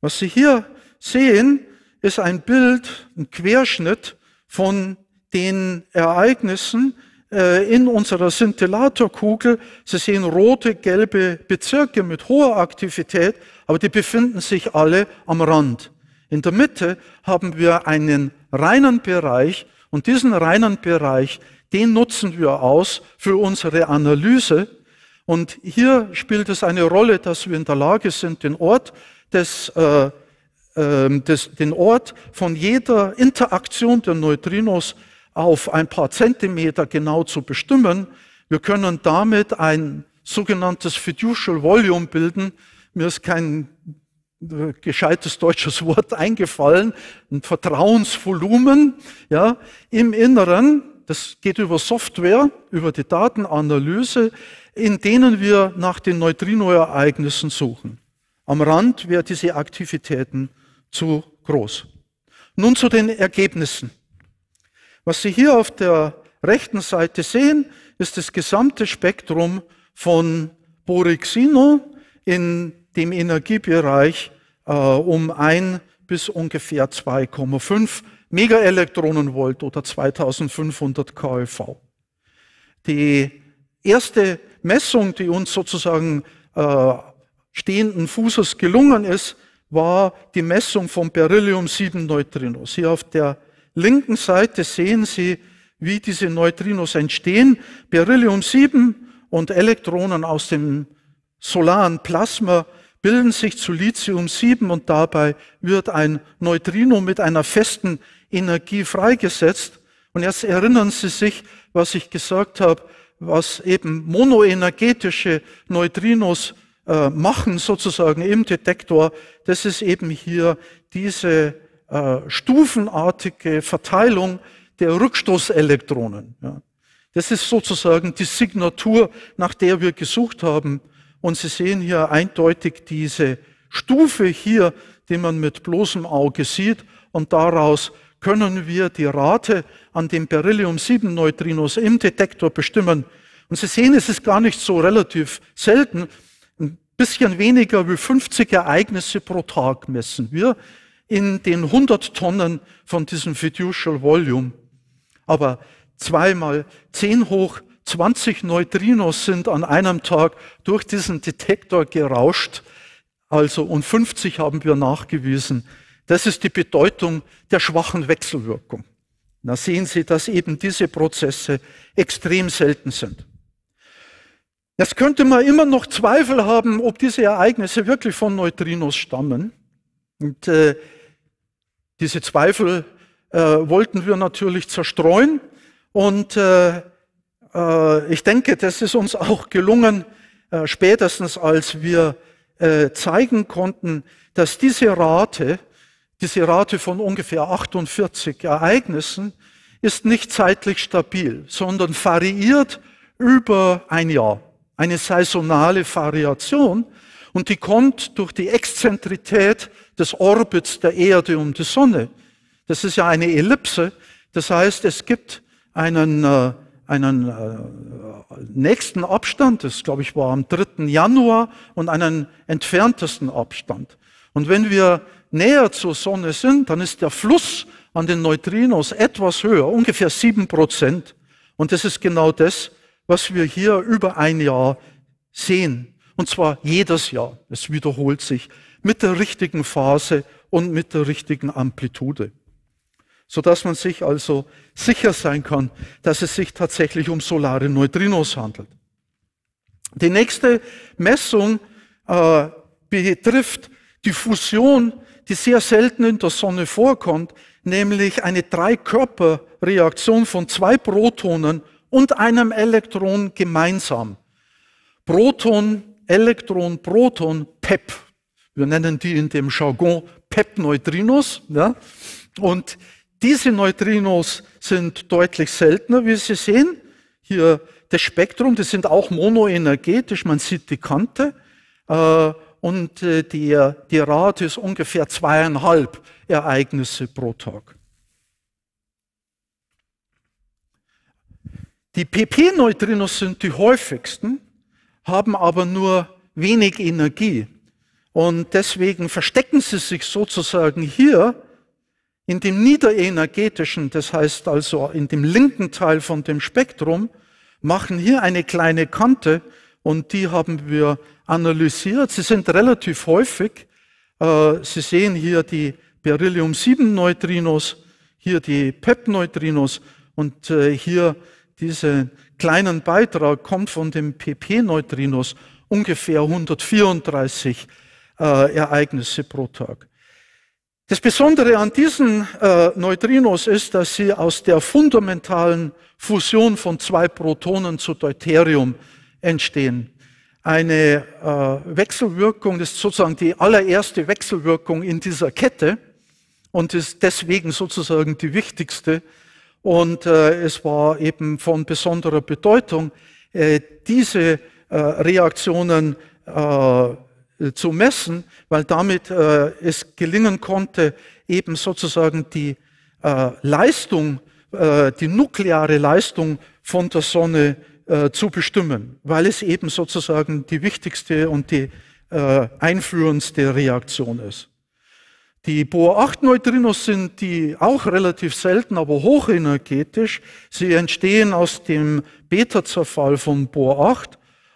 S2: Was Sie hier sehen, ist ein Bild, ein Querschnitt von den Ereignissen äh, in unserer Scintillatorkugel. Sie sehen rote, gelbe Bezirke mit hoher Aktivität, aber die befinden sich alle am Rand. In der Mitte haben wir einen reinen Bereich und diesen reinen Bereich, den nutzen wir aus für unsere Analyse. Und hier spielt es eine Rolle, dass wir in der Lage sind, den Ort des, äh, äh, des, den Ort von jeder Interaktion der Neutrinos auf ein paar Zentimeter genau zu bestimmen. Wir können damit ein sogenanntes Fiducial Volume bilden. Mir ist kein äh, gescheites deutsches Wort eingefallen, ein Vertrauensvolumen ja, im Inneren, das geht über Software, über die Datenanalyse, in denen wir nach den Neutrinoereignissen suchen. Am Rand wären diese Aktivitäten zu groß. Nun zu den Ergebnissen. Was Sie hier auf der rechten Seite sehen, ist das gesamte Spektrum von Borexino in dem Energiebereich äh, um ein bis ungefähr 2,5 Megaelektronenvolt oder 2500 keV. Die erste Messung, die uns sozusagen äh, stehenden Fußes gelungen ist, war die Messung von Beryllium-7-Neutrinos. Hier auf der linken Seite sehen Sie, wie diese Neutrinos entstehen. Beryllium-7 und Elektronen aus dem solaren Plasma bilden sich zu Lithium-7 und dabei wird ein Neutrino mit einer festen Energie freigesetzt. Und jetzt erinnern Sie sich, was ich gesagt habe, was eben monoenergetische Neutrinos äh, machen, sozusagen im Detektor. Das ist eben hier diese äh, stufenartige Verteilung der Rückstoßelektronen. Ja. Das ist sozusagen die Signatur, nach der wir gesucht haben. Und Sie sehen hier eindeutig diese Stufe hier, die man mit bloßem Auge sieht. Und daraus können wir die Rate an dem Beryllium-7-Neutrinos im Detektor bestimmen. Und Sie sehen, es ist gar nicht so relativ selten. Ein bisschen weniger wie 50 Ereignisse pro Tag messen wir in den 100 Tonnen von diesem Fiducial Volume. Aber 2 mal 10 hoch 20 Neutrinos sind an einem Tag durch diesen Detektor gerauscht, also und 50 haben wir nachgewiesen. Das ist die Bedeutung der schwachen Wechselwirkung. Da sehen Sie, dass eben diese Prozesse extrem selten sind. Jetzt könnte man immer noch Zweifel haben, ob diese Ereignisse wirklich von Neutrinos stammen. Und äh, diese Zweifel äh, wollten wir natürlich zerstreuen und äh, äh, ich denke, das ist uns auch gelungen, äh, spätestens als wir äh, zeigen konnten, dass diese Rate, diese Rate von ungefähr 48 Ereignissen, ist nicht zeitlich stabil, sondern variiert über ein Jahr. Eine saisonale Variation und die kommt durch die Exzentrität des Orbits der Erde um die Sonne. Das ist ja eine Ellipse. Das heißt, es gibt einen einen äh, nächsten Abstand, das glaube ich war am 3. Januar, und einen entferntesten Abstand. Und wenn wir näher zur Sonne sind, dann ist der Fluss an den Neutrinos etwas höher, ungefähr sieben Prozent. Und das ist genau das, was wir hier über ein Jahr sehen. Und zwar jedes Jahr. Es wiederholt sich mit der richtigen Phase und mit der richtigen Amplitude sodass man sich also sicher sein kann, dass es sich tatsächlich um solare Neutrinos handelt. Die nächste Messung äh, betrifft die Fusion, die sehr selten in der Sonne vorkommt, nämlich eine Dreikörperreaktion von zwei Protonen und einem Elektron gemeinsam. Proton, Elektron, Proton, PEP. Wir nennen die in dem Jargon PEP-Neutrinos. Ja? Und diese Neutrinos sind deutlich seltener, wie Sie sehen. Hier das Spektrum, die sind auch monoenergetisch, man sieht die Kante. Äh, und äh, die, die Rate ist ungefähr zweieinhalb Ereignisse pro Tag. Die PP-Neutrinos sind die häufigsten, haben aber nur wenig Energie. Und deswegen verstecken sie sich sozusagen hier in dem niederenergetischen, das heißt also in dem linken Teil von dem Spektrum, machen hier eine kleine Kante und die haben wir analysiert. Sie sind relativ häufig. Äh, Sie sehen hier die Beryllium-7-Neutrinos, hier die PEP-Neutrinos und äh, hier diesen kleinen Beitrag kommt von dem PP-Neutrinos ungefähr 134 äh, Ereignisse pro Tag. Das Besondere an diesen äh, Neutrinos ist, dass sie aus der fundamentalen Fusion von zwei Protonen zu Deuterium entstehen. Eine äh, Wechselwirkung das ist sozusagen die allererste Wechselwirkung in dieser Kette und ist deswegen sozusagen die wichtigste. Und äh, es war eben von besonderer Bedeutung, äh, diese äh, Reaktionen äh, äh, zu messen, weil damit äh, es gelingen konnte, eben sozusagen die äh, Leistung, äh, die nukleare Leistung von der Sonne äh, zu bestimmen, weil es eben sozusagen die wichtigste und die äh, einführendste Reaktion ist. Die Bohr-8-Neutrinos sind die auch relativ selten, aber hochenergetisch. Sie entstehen aus dem Beta-Zerfall von Bohr-8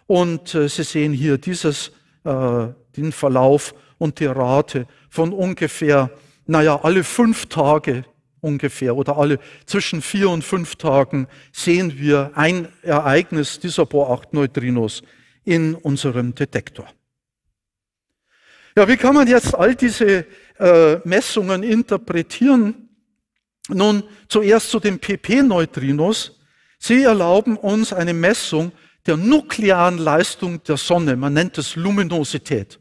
S2: und Sie sehen hier dieses äh, den Verlauf und die Rate von ungefähr, naja, alle fünf Tage ungefähr oder alle zwischen vier und fünf Tagen sehen wir ein Ereignis dieser Bohr-8-Neutrinos in unserem Detektor. Ja, wie kann man jetzt all diese äh, Messungen interpretieren? Nun, zuerst zu den PP-Neutrinos. Sie erlauben uns eine Messung der nuklearen Leistung der Sonne. Man nennt es Luminosität.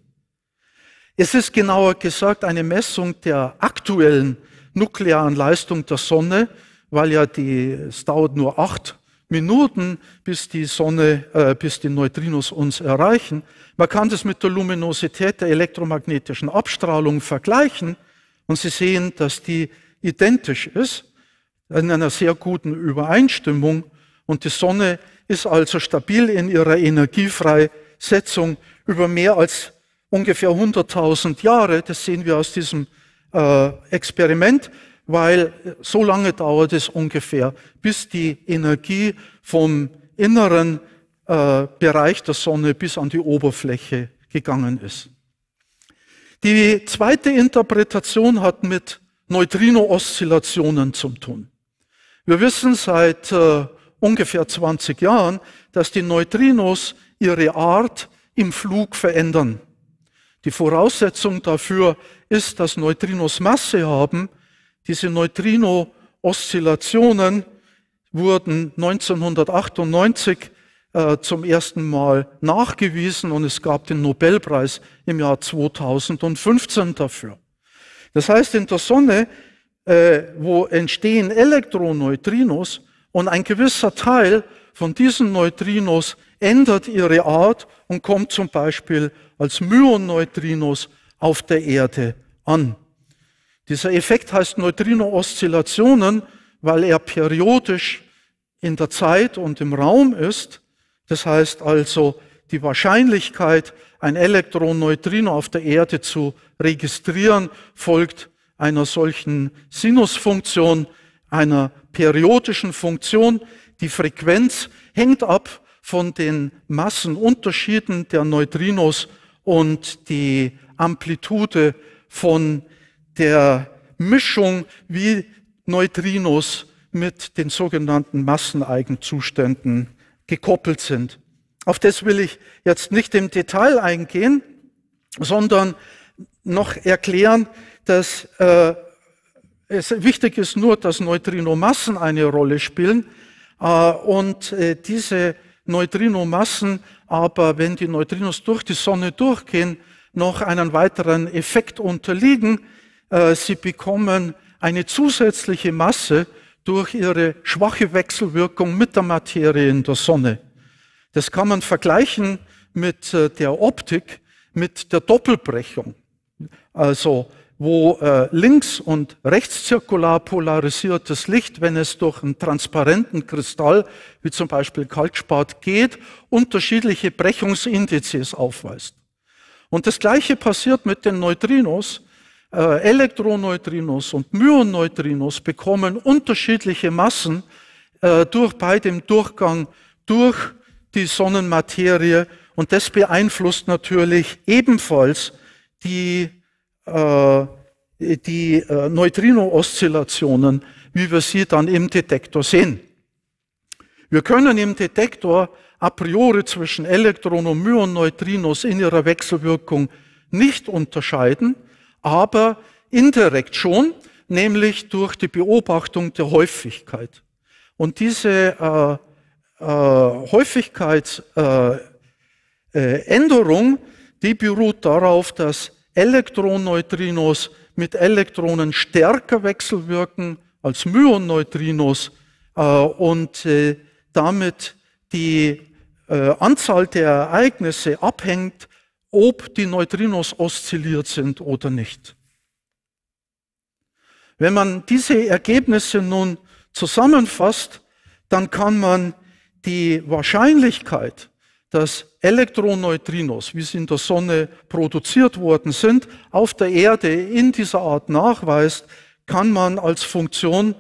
S2: Es ist genauer gesagt eine Messung der aktuellen nuklearen Leistung der Sonne, weil ja die, es dauert nur acht Minuten, bis die Sonne, äh, bis die Neutrinos uns erreichen. Man kann das mit der Luminosität der elektromagnetischen Abstrahlung vergleichen und Sie sehen, dass die identisch ist, in einer sehr guten Übereinstimmung und die Sonne ist also stabil in ihrer Energiefreisetzung über mehr als ungefähr 100.000 Jahre. Das sehen wir aus diesem äh, Experiment, weil so lange dauert es ungefähr, bis die Energie vom inneren äh, Bereich der Sonne bis an die Oberfläche gegangen ist. Die zweite Interpretation hat mit Neutrino-Oszillationen zu tun. Wir wissen seit äh, ungefähr 20 Jahren, dass die Neutrinos ihre Art im Flug verändern. Die Voraussetzung dafür ist, dass Neutrinos Masse haben. Diese Neutrino-Oszillationen wurden 1998 äh, zum ersten Mal nachgewiesen und es gab den Nobelpreis im Jahr 2015 dafür. Das heißt, in der Sonne, äh, wo entstehen Elektroneutrinos, und ein gewisser Teil von diesen Neutrinos ändert ihre Art und kommt zum Beispiel als Myoneutrinos auf der Erde an. Dieser Effekt heißt Neutrino-Oszillationen, weil er periodisch in der Zeit und im Raum ist. Das heißt also, die Wahrscheinlichkeit, ein Elektron-Neutrino auf der Erde zu registrieren, folgt einer solchen Sinusfunktion, einer periodischen Funktion. Die Frequenz hängt ab von den Massenunterschieden der Neutrinos und die Amplitude von der Mischung, wie Neutrinos mit den sogenannten Masseneigenzuständen gekoppelt sind. Auf das will ich jetzt nicht im Detail eingehen, sondern noch erklären, dass äh, es, wichtig ist nur, dass Neutrinomassen eine Rolle spielen äh, und äh, diese Neutrinomassen aber, wenn die Neutrinos durch die Sonne durchgehen, noch einen weiteren Effekt unterliegen. Äh, sie bekommen eine zusätzliche Masse durch ihre schwache Wechselwirkung mit der Materie in der Sonne. Das kann man vergleichen mit äh, der Optik, mit der Doppelbrechung. Also wo äh, links- und rechts zirkular polarisiertes Licht, wenn es durch einen transparenten Kristall, wie zum Beispiel Kalkspat, geht, unterschiedliche Brechungsindizes aufweist. Und das Gleiche passiert mit den Neutrinos. Äh, Elektroneutrinos und Myoneutrinos bekommen unterschiedliche Massen äh, durch, bei dem Durchgang durch die Sonnenmaterie und das beeinflusst natürlich ebenfalls die äh, die äh, Neutrino-Oszillationen, wie wir sie dann im Detektor sehen. Wir können im Detektor a priori zwischen Elektron und Myon Neutrinos in ihrer Wechselwirkung nicht unterscheiden, aber indirekt schon, nämlich durch die Beobachtung der Häufigkeit. Und diese äh, äh, Häufigkeitsänderung, äh, äh die beruht darauf, dass Elektronneutrinos mit Elektronen stärker wechselwirken als Myoneutrinos äh, und äh, damit die äh, Anzahl der Ereignisse abhängt, ob die Neutrinos oszilliert sind oder nicht. Wenn man diese Ergebnisse nun zusammenfasst, dann kann man die Wahrscheinlichkeit, dass Elektroneutrinos, wie sie in der Sonne produziert worden sind, auf der Erde in dieser Art nachweist, kann man als Funktion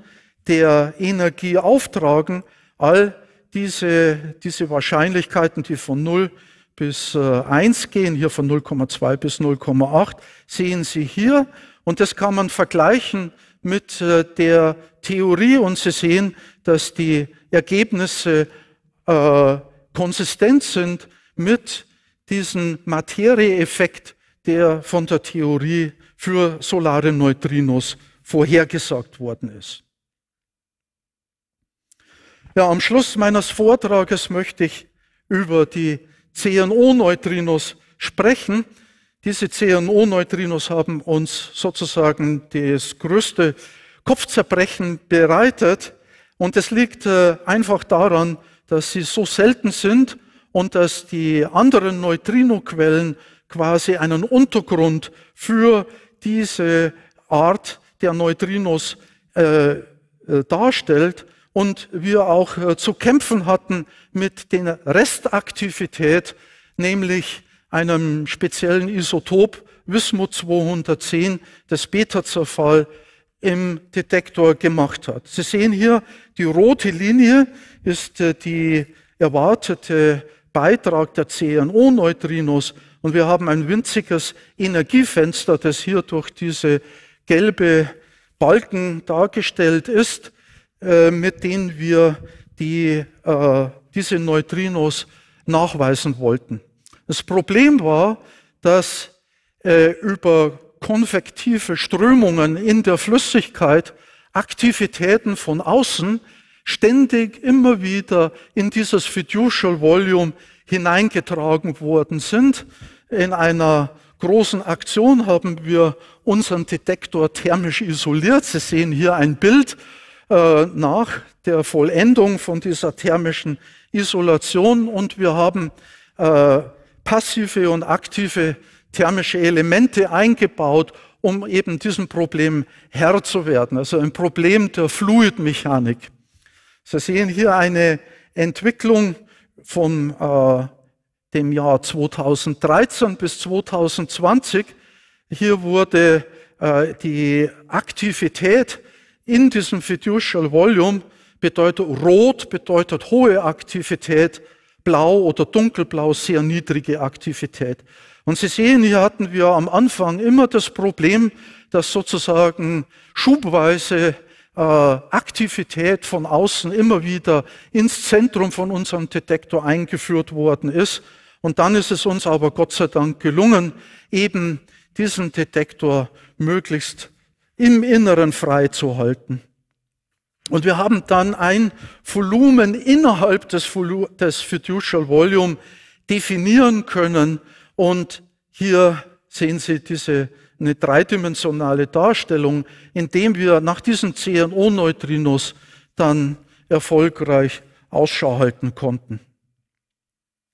S2: der Energie auftragen. All diese, diese Wahrscheinlichkeiten, die von 0 bis 1 äh, gehen, hier von 0,2 bis 0,8, sehen Sie hier. Und das kann man vergleichen mit äh, der Theorie. Und Sie sehen, dass die Ergebnisse äh, konsistent sind mit diesem Materieeffekt, der von der Theorie für solare Neutrinos vorhergesagt worden ist. Ja, am Schluss meines Vortrages möchte ich über die CNO-Neutrinos sprechen. Diese CNO-Neutrinos haben uns sozusagen das größte Kopfzerbrechen bereitet. Und es liegt äh, einfach daran, dass sie so selten sind und dass die anderen Neutrinoquellen quasi einen Untergrund für diese Art der Neutrinos äh, äh darstellt und wir auch äh, zu kämpfen hatten mit der Restaktivität, nämlich einem speziellen Isotop Wismut 210, das Beta-Zerfall im Detektor gemacht hat. Sie sehen hier die rote Linie, ist äh, die erwartete Beitrag der CNO-Neutrinos und wir haben ein winziges Energiefenster, das hier durch diese gelbe Balken dargestellt ist, äh, mit denen wir die, äh, diese Neutrinos nachweisen wollten. Das Problem war, dass über konvektive Strömungen in der Flüssigkeit Aktivitäten von außen ständig immer wieder in dieses Fiducial Volume hineingetragen worden sind. In einer großen Aktion haben wir unseren Detektor thermisch isoliert. Sie sehen hier ein Bild äh, nach der Vollendung von dieser thermischen Isolation und wir haben äh, passive und aktive thermische Elemente eingebaut, um eben diesem Problem Herr zu werden. Also ein Problem der Fluidmechanik. Sie sehen hier eine Entwicklung von äh, dem Jahr 2013 bis 2020. Hier wurde äh, die Aktivität in diesem Fiducial Volume bedeutet rot, bedeutet hohe Aktivität, blau oder dunkelblau sehr niedrige Aktivität. Und Sie sehen, hier hatten wir am Anfang immer das Problem, dass sozusagen schubweise äh, Aktivität von außen immer wieder ins Zentrum von unserem Detektor eingeführt worden ist. Und dann ist es uns aber Gott sei Dank gelungen, eben diesen Detektor möglichst im Inneren frei zu halten. Und wir haben dann ein Volumen innerhalb des, Volu des Fiducial Volume definieren können. Und hier sehen Sie diese eine dreidimensionale Darstellung, indem wir nach diesen CNO-Neutrinos dann erfolgreich Ausschau halten konnten.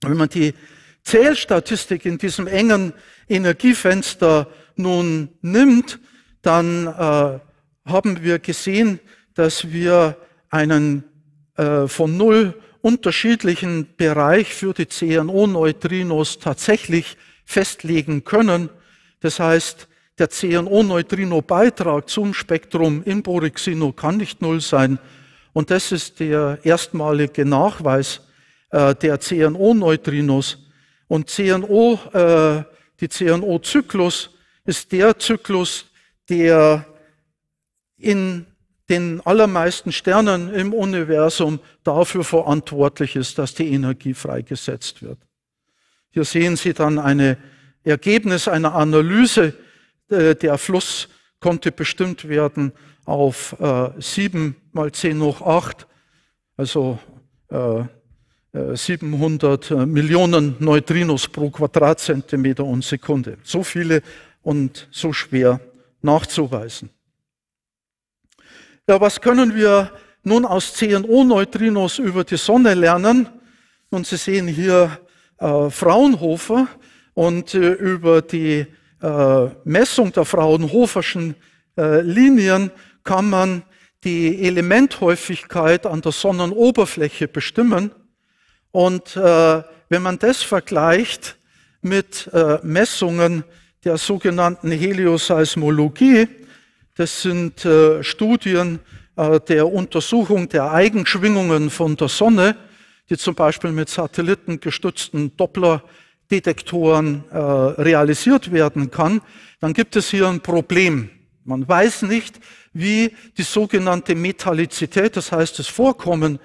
S2: Wenn man die Zählstatistik in diesem engen Energiefenster nun nimmt, dann äh, haben wir gesehen, dass wir einen äh, von null unterschiedlichen Bereich für die CNO-Neutrinos tatsächlich festlegen können. Das heißt, der CNO-Neutrino-Beitrag zum Spektrum in Borexino kann nicht null sein. Und das ist der erstmalige Nachweis äh, der CNO-Neutrinos. Und CNO, äh, die CNO-Zyklus ist der Zyklus, der in den allermeisten Sternen im Universum dafür verantwortlich ist, dass die Energie freigesetzt wird. Hier sehen Sie dann ein Ergebnis einer Analyse, äh, der Fluss konnte bestimmt werden auf äh, 7 mal 10 hoch 8, also äh, 700 äh, äh, Millionen Neutrinos pro Quadratzentimeter und Sekunde. So viele und so schwer nachzuweisen. Ja, was können wir nun aus CNO-Neutrinos über die Sonne lernen? Und Sie sehen hier äh, Fraunhofer und äh, über die äh, Messung der Fraunhoferschen äh, Linien kann man die Elementhäufigkeit an der Sonnenoberfläche bestimmen. Und äh, wenn man das vergleicht mit äh, Messungen der sogenannten Helioseismologie, das sind äh, Studien äh, der Untersuchung der Eigenschwingungen von der Sonne, die zum Beispiel mit satellitengestützten Doppler Detektoren äh, realisiert werden kann, dann gibt es hier ein Problem. Man weiß nicht, wie die sogenannte Metallizität, das heißt das Vorkommen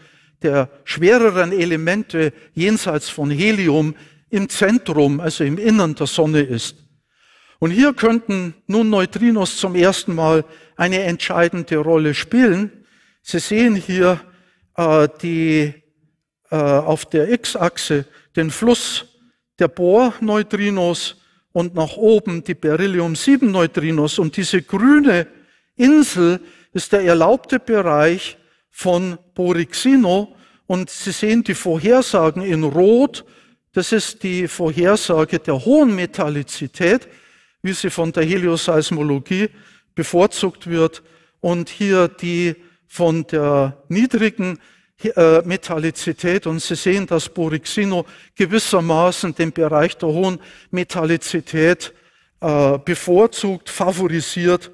S2: der schwereren Elemente jenseits von Helium im Zentrum, also im Innern der Sonne ist. Und hier könnten nun Neutrinos zum ersten Mal eine entscheidende Rolle spielen. Sie sehen hier äh, die, äh, auf der X-Achse den Fluss der Bohr-Neutrinos und nach oben die Beryllium-7-Neutrinos. Und diese grüne Insel ist der erlaubte Bereich von Borixino. Und Sie sehen die Vorhersagen in Rot. Das ist die Vorhersage der hohen Metallizität, wie sie von der Helioseismologie bevorzugt wird. Und hier die von der niedrigen äh, Metallizität und Sie sehen, dass Borixino gewissermaßen den Bereich der hohen Metallizität äh, bevorzugt, favorisiert,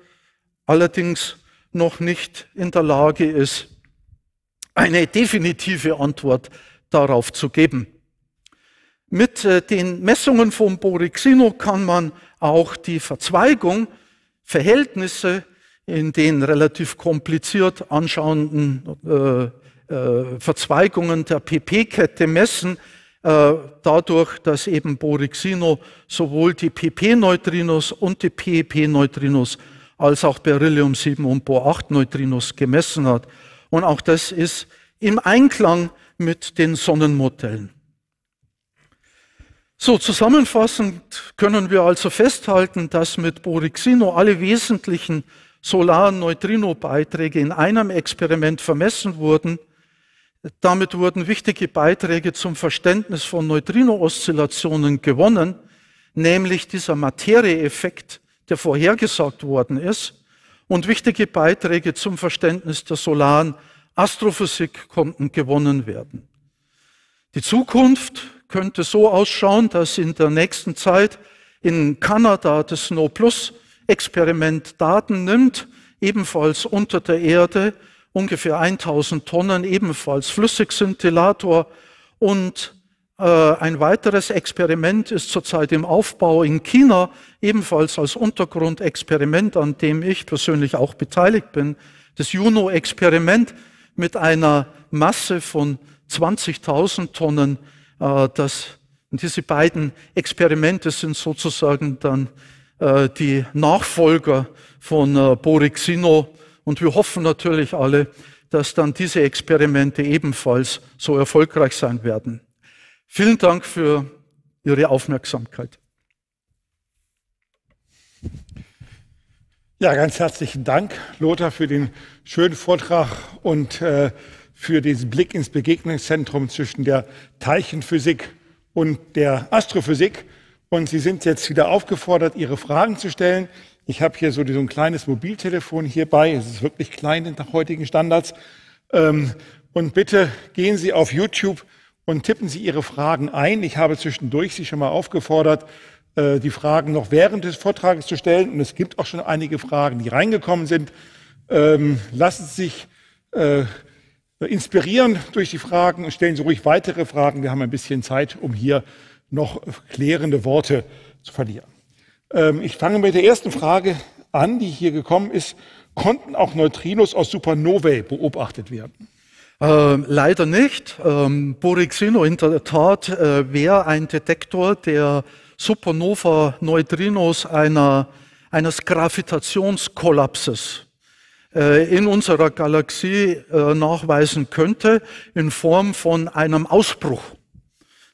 S2: allerdings noch nicht in der Lage ist, eine definitive Antwort darauf zu geben. Mit äh, den Messungen von Borixino kann man auch die Verzweigung, Verhältnisse in den relativ kompliziert anschauenden äh, äh, Verzweigungen der PP-Kette messen, äh, dadurch, dass eben Borixino sowohl die PP-Neutrinos und die PEP-Neutrinos als auch Beryllium 7 und Bohr 8 Neutrinos gemessen hat. Und auch das ist im Einklang mit den Sonnenmodellen. So, zusammenfassend können wir also festhalten, dass mit Borixino alle wesentlichen solaren Neutrino-Beiträge in einem Experiment vermessen wurden. Damit wurden wichtige Beiträge zum Verständnis von Neutrino-Oszillationen gewonnen, nämlich dieser Materieeffekt, der vorhergesagt worden ist, und wichtige Beiträge zum Verständnis der solaren Astrophysik konnten gewonnen werden. Die Zukunft könnte so ausschauen, dass in der nächsten Zeit in Kanada das No-Plus-Experiment Daten nimmt, ebenfalls unter der Erde, ungefähr 1000 Tonnen, ebenfalls Flüssigsintillator. Und äh, ein weiteres Experiment ist zurzeit im Aufbau in China, ebenfalls als Untergrundexperiment, an dem ich persönlich auch beteiligt bin. Das Juno-Experiment mit einer Masse von 20.000 Tonnen, äh, das diese beiden Experimente sind sozusagen dann äh, die Nachfolger von äh, Borixino und wir hoffen natürlich alle, dass dann diese Experimente ebenfalls so erfolgreich sein werden. Vielen Dank für
S1: Ihre Aufmerksamkeit. Ja, ganz herzlichen Dank, Lothar, für den schönen Vortrag und äh, für diesen Blick ins Begegnungszentrum zwischen der Teilchenphysik und der Astrophysik. Und Sie sind jetzt wieder aufgefordert, Ihre Fragen zu stellen. Ich habe hier so, so ein kleines Mobiltelefon hierbei. Es ist wirklich klein nach heutigen Standards. Ähm, und bitte gehen Sie auf YouTube und tippen Sie Ihre Fragen ein. Ich habe zwischendurch Sie schon mal aufgefordert, äh, die Fragen noch während des Vortrages zu stellen. Und es gibt auch schon einige Fragen, die reingekommen sind. Ähm, lassen Sie sich äh, inspirieren durch die Fragen und stellen Sie ruhig weitere Fragen. Wir haben ein bisschen Zeit, um hier noch klärende Worte zu verlieren. Ähm, ich fange mit der ersten Frage an, die hier gekommen ist. Konnten auch Neutrinos aus Supernovae beobachtet werden?
S2: Ähm, leider nicht. Ähm, Borixino in der Tat äh, wäre ein Detektor der Supernova-Neutrinos einer, eines Gravitationskollapses äh, in unserer Galaxie äh, nachweisen könnte in Form von einem Ausbruch.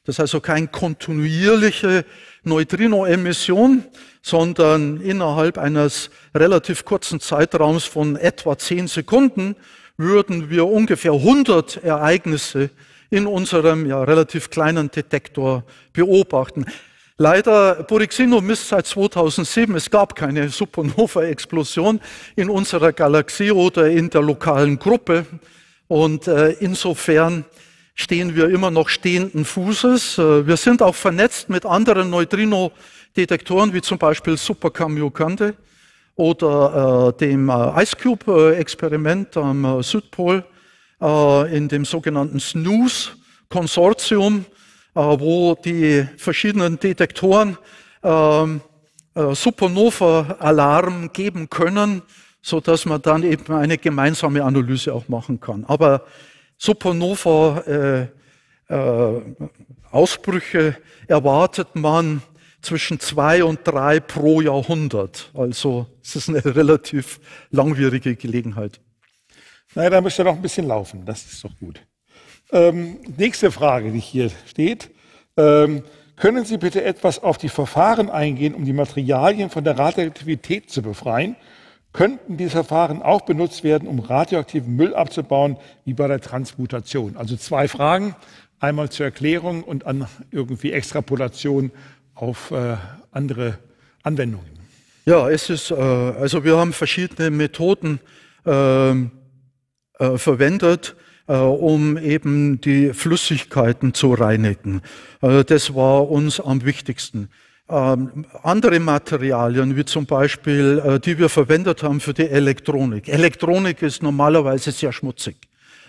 S2: Das ist also keine kontinuierliche Neutrino-Emission, sondern innerhalb eines relativ kurzen Zeitraums von etwa zehn Sekunden würden wir ungefähr 100 Ereignisse in unserem ja, relativ kleinen Detektor beobachten. Leider, Borixino misst seit 2007, es gab keine Supernova-Explosion in unserer Galaxie oder in der lokalen Gruppe. Und äh, insofern stehen wir immer noch stehenden Fußes. Äh, wir sind auch vernetzt mit anderen Neutrino-Detektoren, wie zum Beispiel Super Kamiokande oder äh, dem äh, Ice Cube-Experiment am äh, Südpol äh, in dem sogenannten SNOOS-Konsortium, wo die verschiedenen Detektoren ähm, Supernova-Alarm geben können, sodass man dann eben eine gemeinsame Analyse auch machen kann. Aber Supernova-Ausbrüche äh, äh, erwartet man zwischen zwei und drei pro Jahrhundert. Also es
S1: ist eine relativ langwierige Gelegenheit. Naja, da müsst ihr noch ein bisschen laufen. Das ist doch gut. Ähm, nächste Frage, die hier steht. Ähm, können Sie bitte etwas auf die Verfahren eingehen, um die Materialien von der Radioaktivität zu befreien? könnten diese Verfahren auch benutzt werden, um radioaktiven Müll abzubauen, wie bei der Transmutation. Also zwei Fragen, einmal zur Erklärung und an irgendwie Extrapolation auf äh, andere Anwendungen. Ja, es ist, äh, also
S2: wir haben verschiedene Methoden ähm, äh, verwendet, äh, um eben die Flüssigkeiten zu reinigen. Äh, das war uns am wichtigsten ähm, andere Materialien, wie zum Beispiel, äh, die wir verwendet haben für die Elektronik. Elektronik ist normalerweise sehr schmutzig.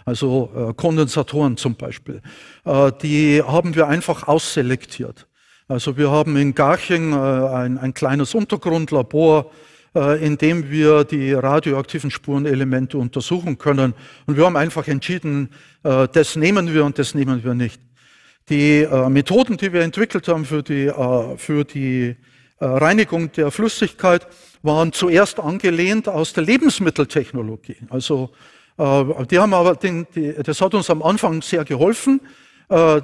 S2: Also äh, Kondensatoren zum Beispiel. Äh, die haben wir einfach ausselektiert. Also wir haben in Garching äh, ein, ein, kleines Untergrundlabor, äh, in dem wir die radioaktiven Spurenelemente untersuchen können. Und wir haben einfach entschieden, äh, das nehmen wir und das nehmen wir nicht die äh, Methoden, die wir entwickelt haben für die, äh, für die äh, Reinigung der Flüssigkeit, waren zuerst angelehnt aus der Lebensmitteltechnologie. Also äh, die haben aber den, die, das hat uns am Anfang sehr geholfen. Äh,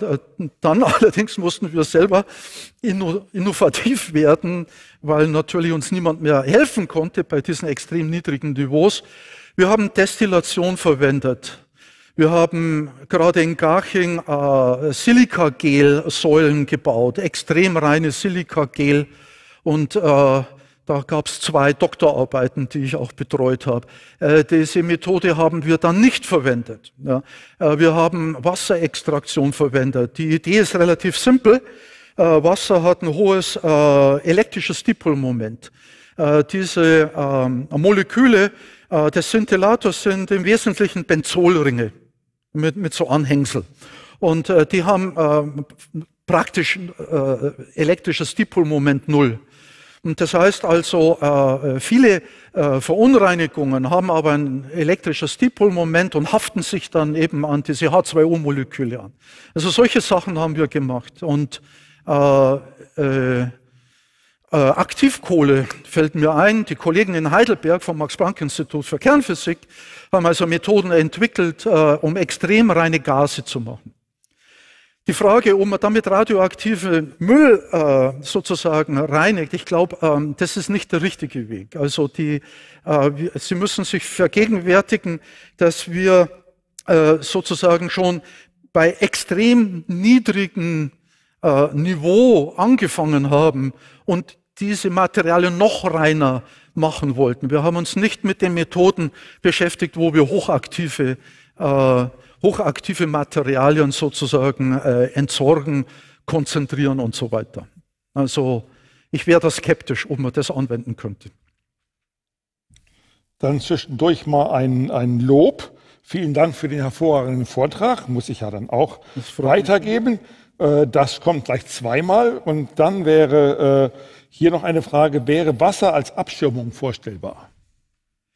S2: dann allerdings mussten wir selber innovativ werden, weil natürlich uns niemand mehr helfen konnte bei diesen extrem niedrigen Niveaus. Wir haben Destillation verwendet wir haben gerade in Garching äh, Silikagel-Säulen gebaut, extrem reines Silikagel. Und äh, da gab es zwei Doktorarbeiten, die ich auch betreut habe. Äh, diese Methode haben wir dann nicht verwendet. Ja. Äh, wir haben Wasserextraktion verwendet. Die Idee ist relativ simpel. Äh, Wasser hat ein hohes äh, elektrisches Dipolmoment. Äh, diese ähm, Moleküle des Szintillators sind im Wesentlichen Benzolringe mit, mit so Anhängsel. Und äh, die haben äh, praktisch äh, elektrisches Dipolmoment Null. Und das heißt also, äh, viele äh, Verunreinigungen haben aber ein elektrisches Dipolmoment und haften sich dann eben an diese H2O-Moleküle an. Also solche Sachen haben wir gemacht. Und äh, äh, äh, Aktivkohle fällt mir ein. Die Kollegen in Heidelberg vom Max-Planck-Institut für Kernphysik haben also Methoden entwickelt, äh, um extrem reine Gase zu machen. Die Frage, ob man damit radioaktive Müll äh, sozusagen reinigt, ich glaube, ähm, das ist nicht der richtige Weg. Also die, äh, Sie müssen sich vergegenwärtigen, dass wir äh, sozusagen schon bei extrem niedrigen äh, Niveau angefangen haben und diese Materialien noch reiner machen wollten. Wir haben uns nicht mit den Methoden beschäftigt, wo wir hochaktive, äh, hochaktive Materialien sozusagen äh, entsorgen, konzentrieren und so weiter. Also ich wäre da skeptisch, ob man das anwenden könnte.
S1: Dann zwischendurch mal ein, ein Lob. Vielen Dank für den hervorragenden Vortrag. Muss ich ja dann auch weitergeben. Mich. Äh, das kommt gleich zweimal. Und dann wäre... Äh, hier noch eine Frage, wäre Wasser als Abschirmung vorstellbar?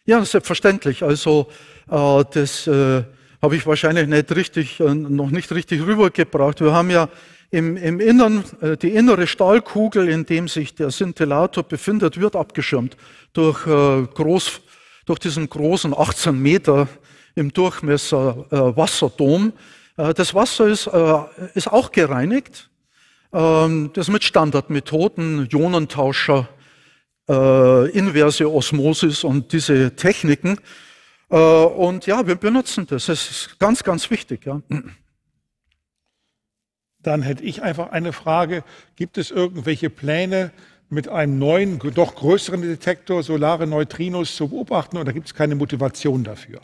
S1: Ja, selbstverständlich. Also äh, das äh, habe ich
S2: wahrscheinlich nicht richtig, äh, noch nicht richtig rübergebracht. Wir haben ja im, im Innern äh, die innere Stahlkugel, in dem sich der Scintillator befindet, wird abgeschirmt durch, äh, groß, durch diesen großen 18 Meter im Durchmesser äh, Wasserdom. Äh, das Wasser ist, äh, ist auch gereinigt ähm, das mit Standardmethoden, Ionentauscher, äh, inverse Osmosis und diese Techniken. Äh, und ja, wir benutzen das. Das ist ganz,
S1: ganz wichtig. Ja. Dann hätte ich einfach eine Frage. Gibt es irgendwelche Pläne, mit einem neuen, doch größeren Detektor solare Neutrinos zu beobachten oder gibt es keine Motivation dafür?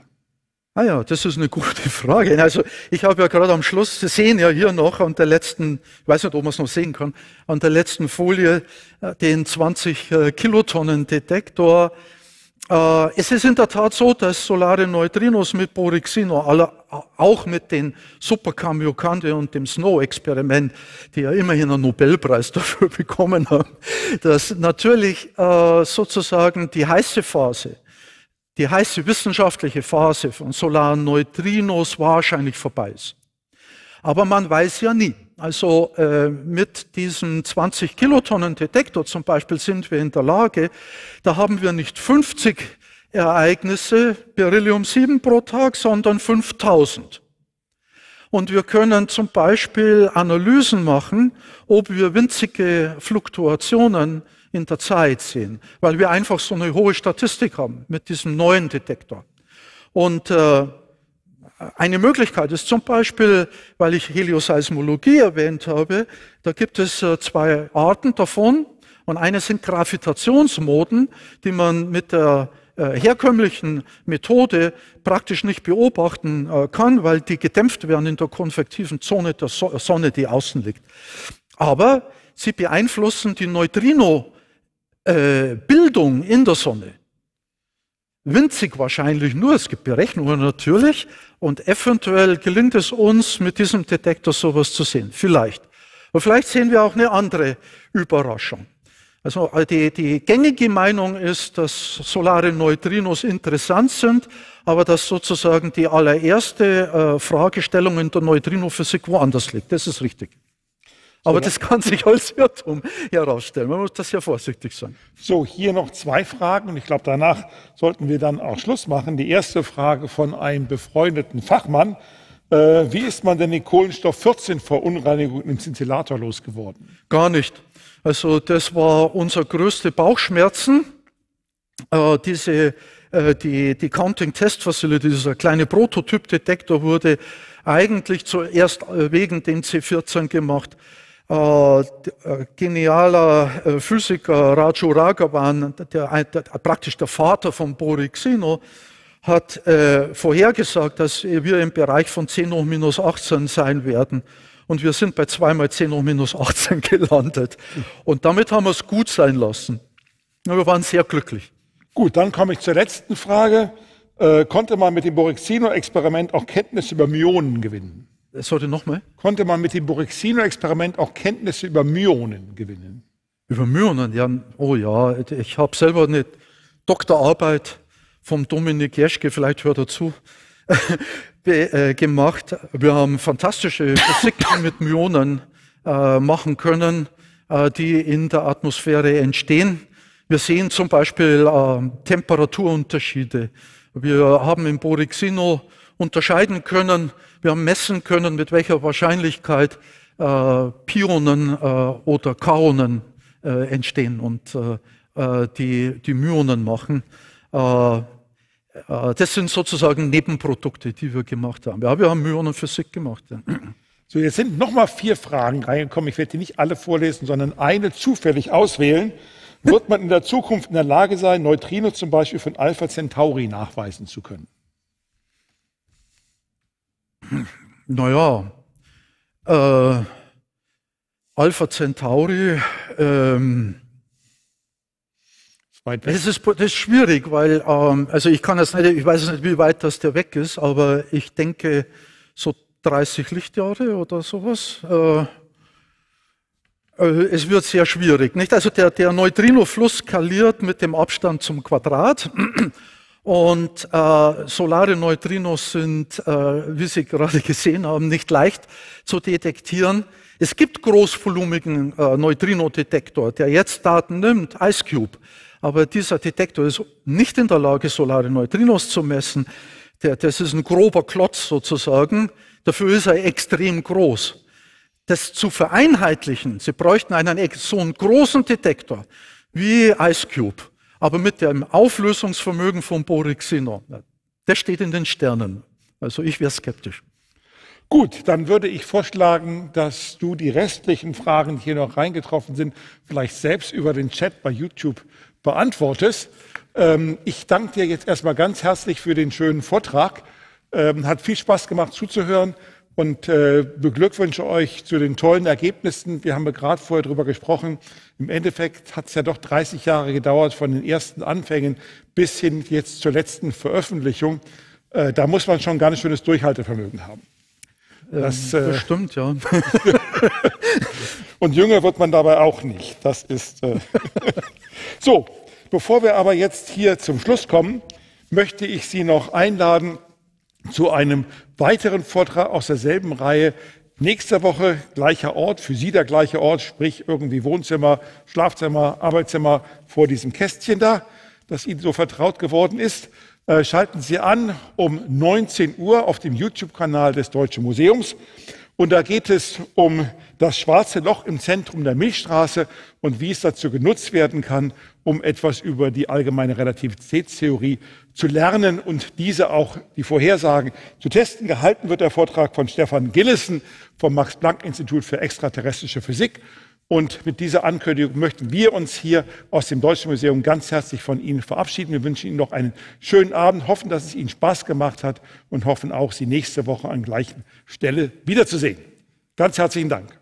S1: Ah ja, das ist eine gute Frage.
S2: Also ich habe ja gerade am Schluss, Sie sehen ja hier noch an der letzten, ich weiß nicht, ob man es noch sehen kann, an der letzten Folie äh, den 20 äh, Kilotonnen Detektor. Äh, es ist in der Tat so, dass solare Neutrinos mit Borixino, auch mit den Superkamiokande und dem Snow-Experiment, die ja immerhin einen Nobelpreis dafür bekommen haben, dass natürlich sozusagen die heiße Phase die heiße wissenschaftliche Phase von solaren Neutrinos wahrscheinlich vorbei ist. Aber man weiß ja nie. Also äh, mit diesem 20 Kilotonnen Detektor zum Beispiel sind wir in der Lage, da haben wir nicht 50 Ereignisse Beryllium 7 pro Tag, sondern 5000. Und wir können zum Beispiel Analysen machen, ob wir winzige Fluktuationen in der Zeit sehen, weil wir einfach so eine hohe Statistik haben mit diesem neuen Detektor. Und äh, eine Möglichkeit ist zum Beispiel, weil ich Helioseismologie erwähnt habe, da gibt es äh, zwei Arten davon. Und eine sind Gravitationsmoden, die man mit der äh, herkömmlichen Methode praktisch nicht beobachten äh, kann, weil die gedämpft werden in der konvektiven Zone der Sonne, die außen liegt. Aber sie beeinflussen die Neutrino äh, Bildung in der Sonne. Winzig wahrscheinlich nur, es gibt Berechnungen natürlich und eventuell gelingt es uns, mit diesem Detektor sowas zu sehen. Vielleicht. Aber vielleicht sehen wir auch eine andere Überraschung. Also äh, die, die gängige Meinung ist, dass solare Neutrinos interessant sind, aber dass sozusagen die allererste äh, Fragestellung in der Neutrinophysik woanders liegt. Das ist richtig. Aber das kann sich als
S1: Irrtum herausstellen. Man muss das ja vorsichtig sein. So, hier noch zwei Fragen und ich glaube, danach sollten wir dann auch Schluss machen. Die erste Frage von einem befreundeten Fachmann. Äh, wie ist man denn die Kohlenstoff-14-Verunreinigung im Szintillator losgeworden?
S2: Gar nicht. Also das war unser größte Bauchschmerzen. Äh, diese, äh, die, die Counting Test Facility, dieser kleine Prototyp-Detektor wurde eigentlich zuerst äh, wegen dem C14 gemacht. Äh, genialer äh, Physiker Raju Ragavan, der, der, praktisch der Vater von Borixino, hat äh, vorhergesagt, dass wir im Bereich von 10 hoch minus 18 sein werden. Und wir sind bei 2 mal 10 hoch minus 18 gelandet.
S1: Und damit haben wir es gut sein lassen. Wir waren sehr glücklich. Gut, dann komme ich zur letzten Frage. Äh, konnte man mit dem Borixino-Experiment auch Kenntnis über Myonen gewinnen? sollte nochmal. Konnte man mit dem Borexino-Experiment auch Kenntnisse über
S2: Myonen gewinnen? Über Myonen, ja, oh ja, ich habe selber eine Doktorarbeit vom Dominik Jeschke, vielleicht hört er zu, äh, gemacht. Wir haben fantastische Physik mit Myonen äh, machen können, äh, die in der Atmosphäre entstehen. Wir sehen zum Beispiel äh, Temperaturunterschiede. Wir haben im Borexino unterscheiden können, wir haben messen können, mit welcher Wahrscheinlichkeit äh, Pionen äh, oder Kaonen äh, entstehen und äh, äh, die, die Myonen machen. Äh, das sind sozusagen Nebenprodukte, die wir gemacht haben. Ja, wir haben Myonenphysik gemacht.
S1: So, jetzt sind nochmal vier Fragen reingekommen. Ich werde die nicht alle vorlesen, sondern eine zufällig auswählen. Wird man in der Zukunft in der Lage sein, Neutrino zum Beispiel von Alpha Centauri nachweisen zu können? naja, äh, Alpha Centauri,
S2: ähm, das ist, das ist schwierig, weil, ähm, also ich kann das nicht, ich weiß nicht, wie weit das der weg ist, aber ich denke so 30 Lichtjahre oder sowas. Äh, äh, es wird sehr schwierig, nicht? Also der, der Neutrino-Fluss skaliert mit dem Abstand zum Quadrat. Und äh, solare Neutrinos sind, äh, wie Sie gerade gesehen haben, nicht leicht zu detektieren. Es gibt großvolumigen äh, Neutrino-Detektor, der jetzt Daten nimmt, IceCube. Aber dieser Detektor ist nicht in der Lage, solare Neutrinos zu messen. Der, das ist ein grober Klotz sozusagen. Dafür ist er extrem groß. Das zu vereinheitlichen, Sie bräuchten einen so einen großen Detektor wie IceCube aber mit dem Auflösungsvermögen von Borixiner. Der steht in den Sternen. Also ich wäre skeptisch.
S1: Gut, dann würde ich vorschlagen, dass du die restlichen Fragen, die hier noch reingetroffen sind, vielleicht selbst über den Chat bei YouTube beantwortest. Ähm, ich danke dir jetzt erstmal ganz herzlich für den schönen Vortrag. Ähm, hat viel Spaß gemacht zuzuhören und äh, beglückwünsche euch zu den tollen Ergebnissen. Wir haben ja gerade vorher darüber gesprochen. Im Endeffekt hat es ja doch 30 Jahre gedauert von den ersten Anfängen bis hin jetzt zur letzten Veröffentlichung. Äh, da muss man schon gar nicht schönes Durchhaltevermögen haben.
S2: Das, ähm, das äh, stimmt, ja.
S1: und jünger wird man dabei auch nicht. Das ist äh so. Bevor wir aber jetzt hier zum Schluss kommen, möchte ich Sie noch einladen, zu einem weiteren Vortrag aus derselben Reihe. Nächste Woche gleicher Ort, für Sie der gleiche Ort, sprich irgendwie Wohnzimmer, Schlafzimmer, Arbeitszimmer vor diesem Kästchen da, das Ihnen so vertraut geworden ist. Äh, schalten Sie an um 19 Uhr auf dem YouTube-Kanal des Deutschen Museums. Und da geht es um das schwarze Loch im Zentrum der Milchstraße und wie es dazu genutzt werden kann, um etwas über die allgemeine Relativitätstheorie zu lernen und diese auch die Vorhersagen zu testen. Gehalten wird der Vortrag von Stefan Gillissen vom Max-Planck-Institut für extraterrestrische Physik. Und mit dieser Ankündigung möchten wir uns hier aus dem Deutschen Museum ganz herzlich von Ihnen verabschieden. Wir wünschen Ihnen noch einen schönen Abend, hoffen, dass es Ihnen Spaß gemacht hat und hoffen auch, Sie nächste Woche an gleichen Stelle wiederzusehen. Ganz herzlichen Dank.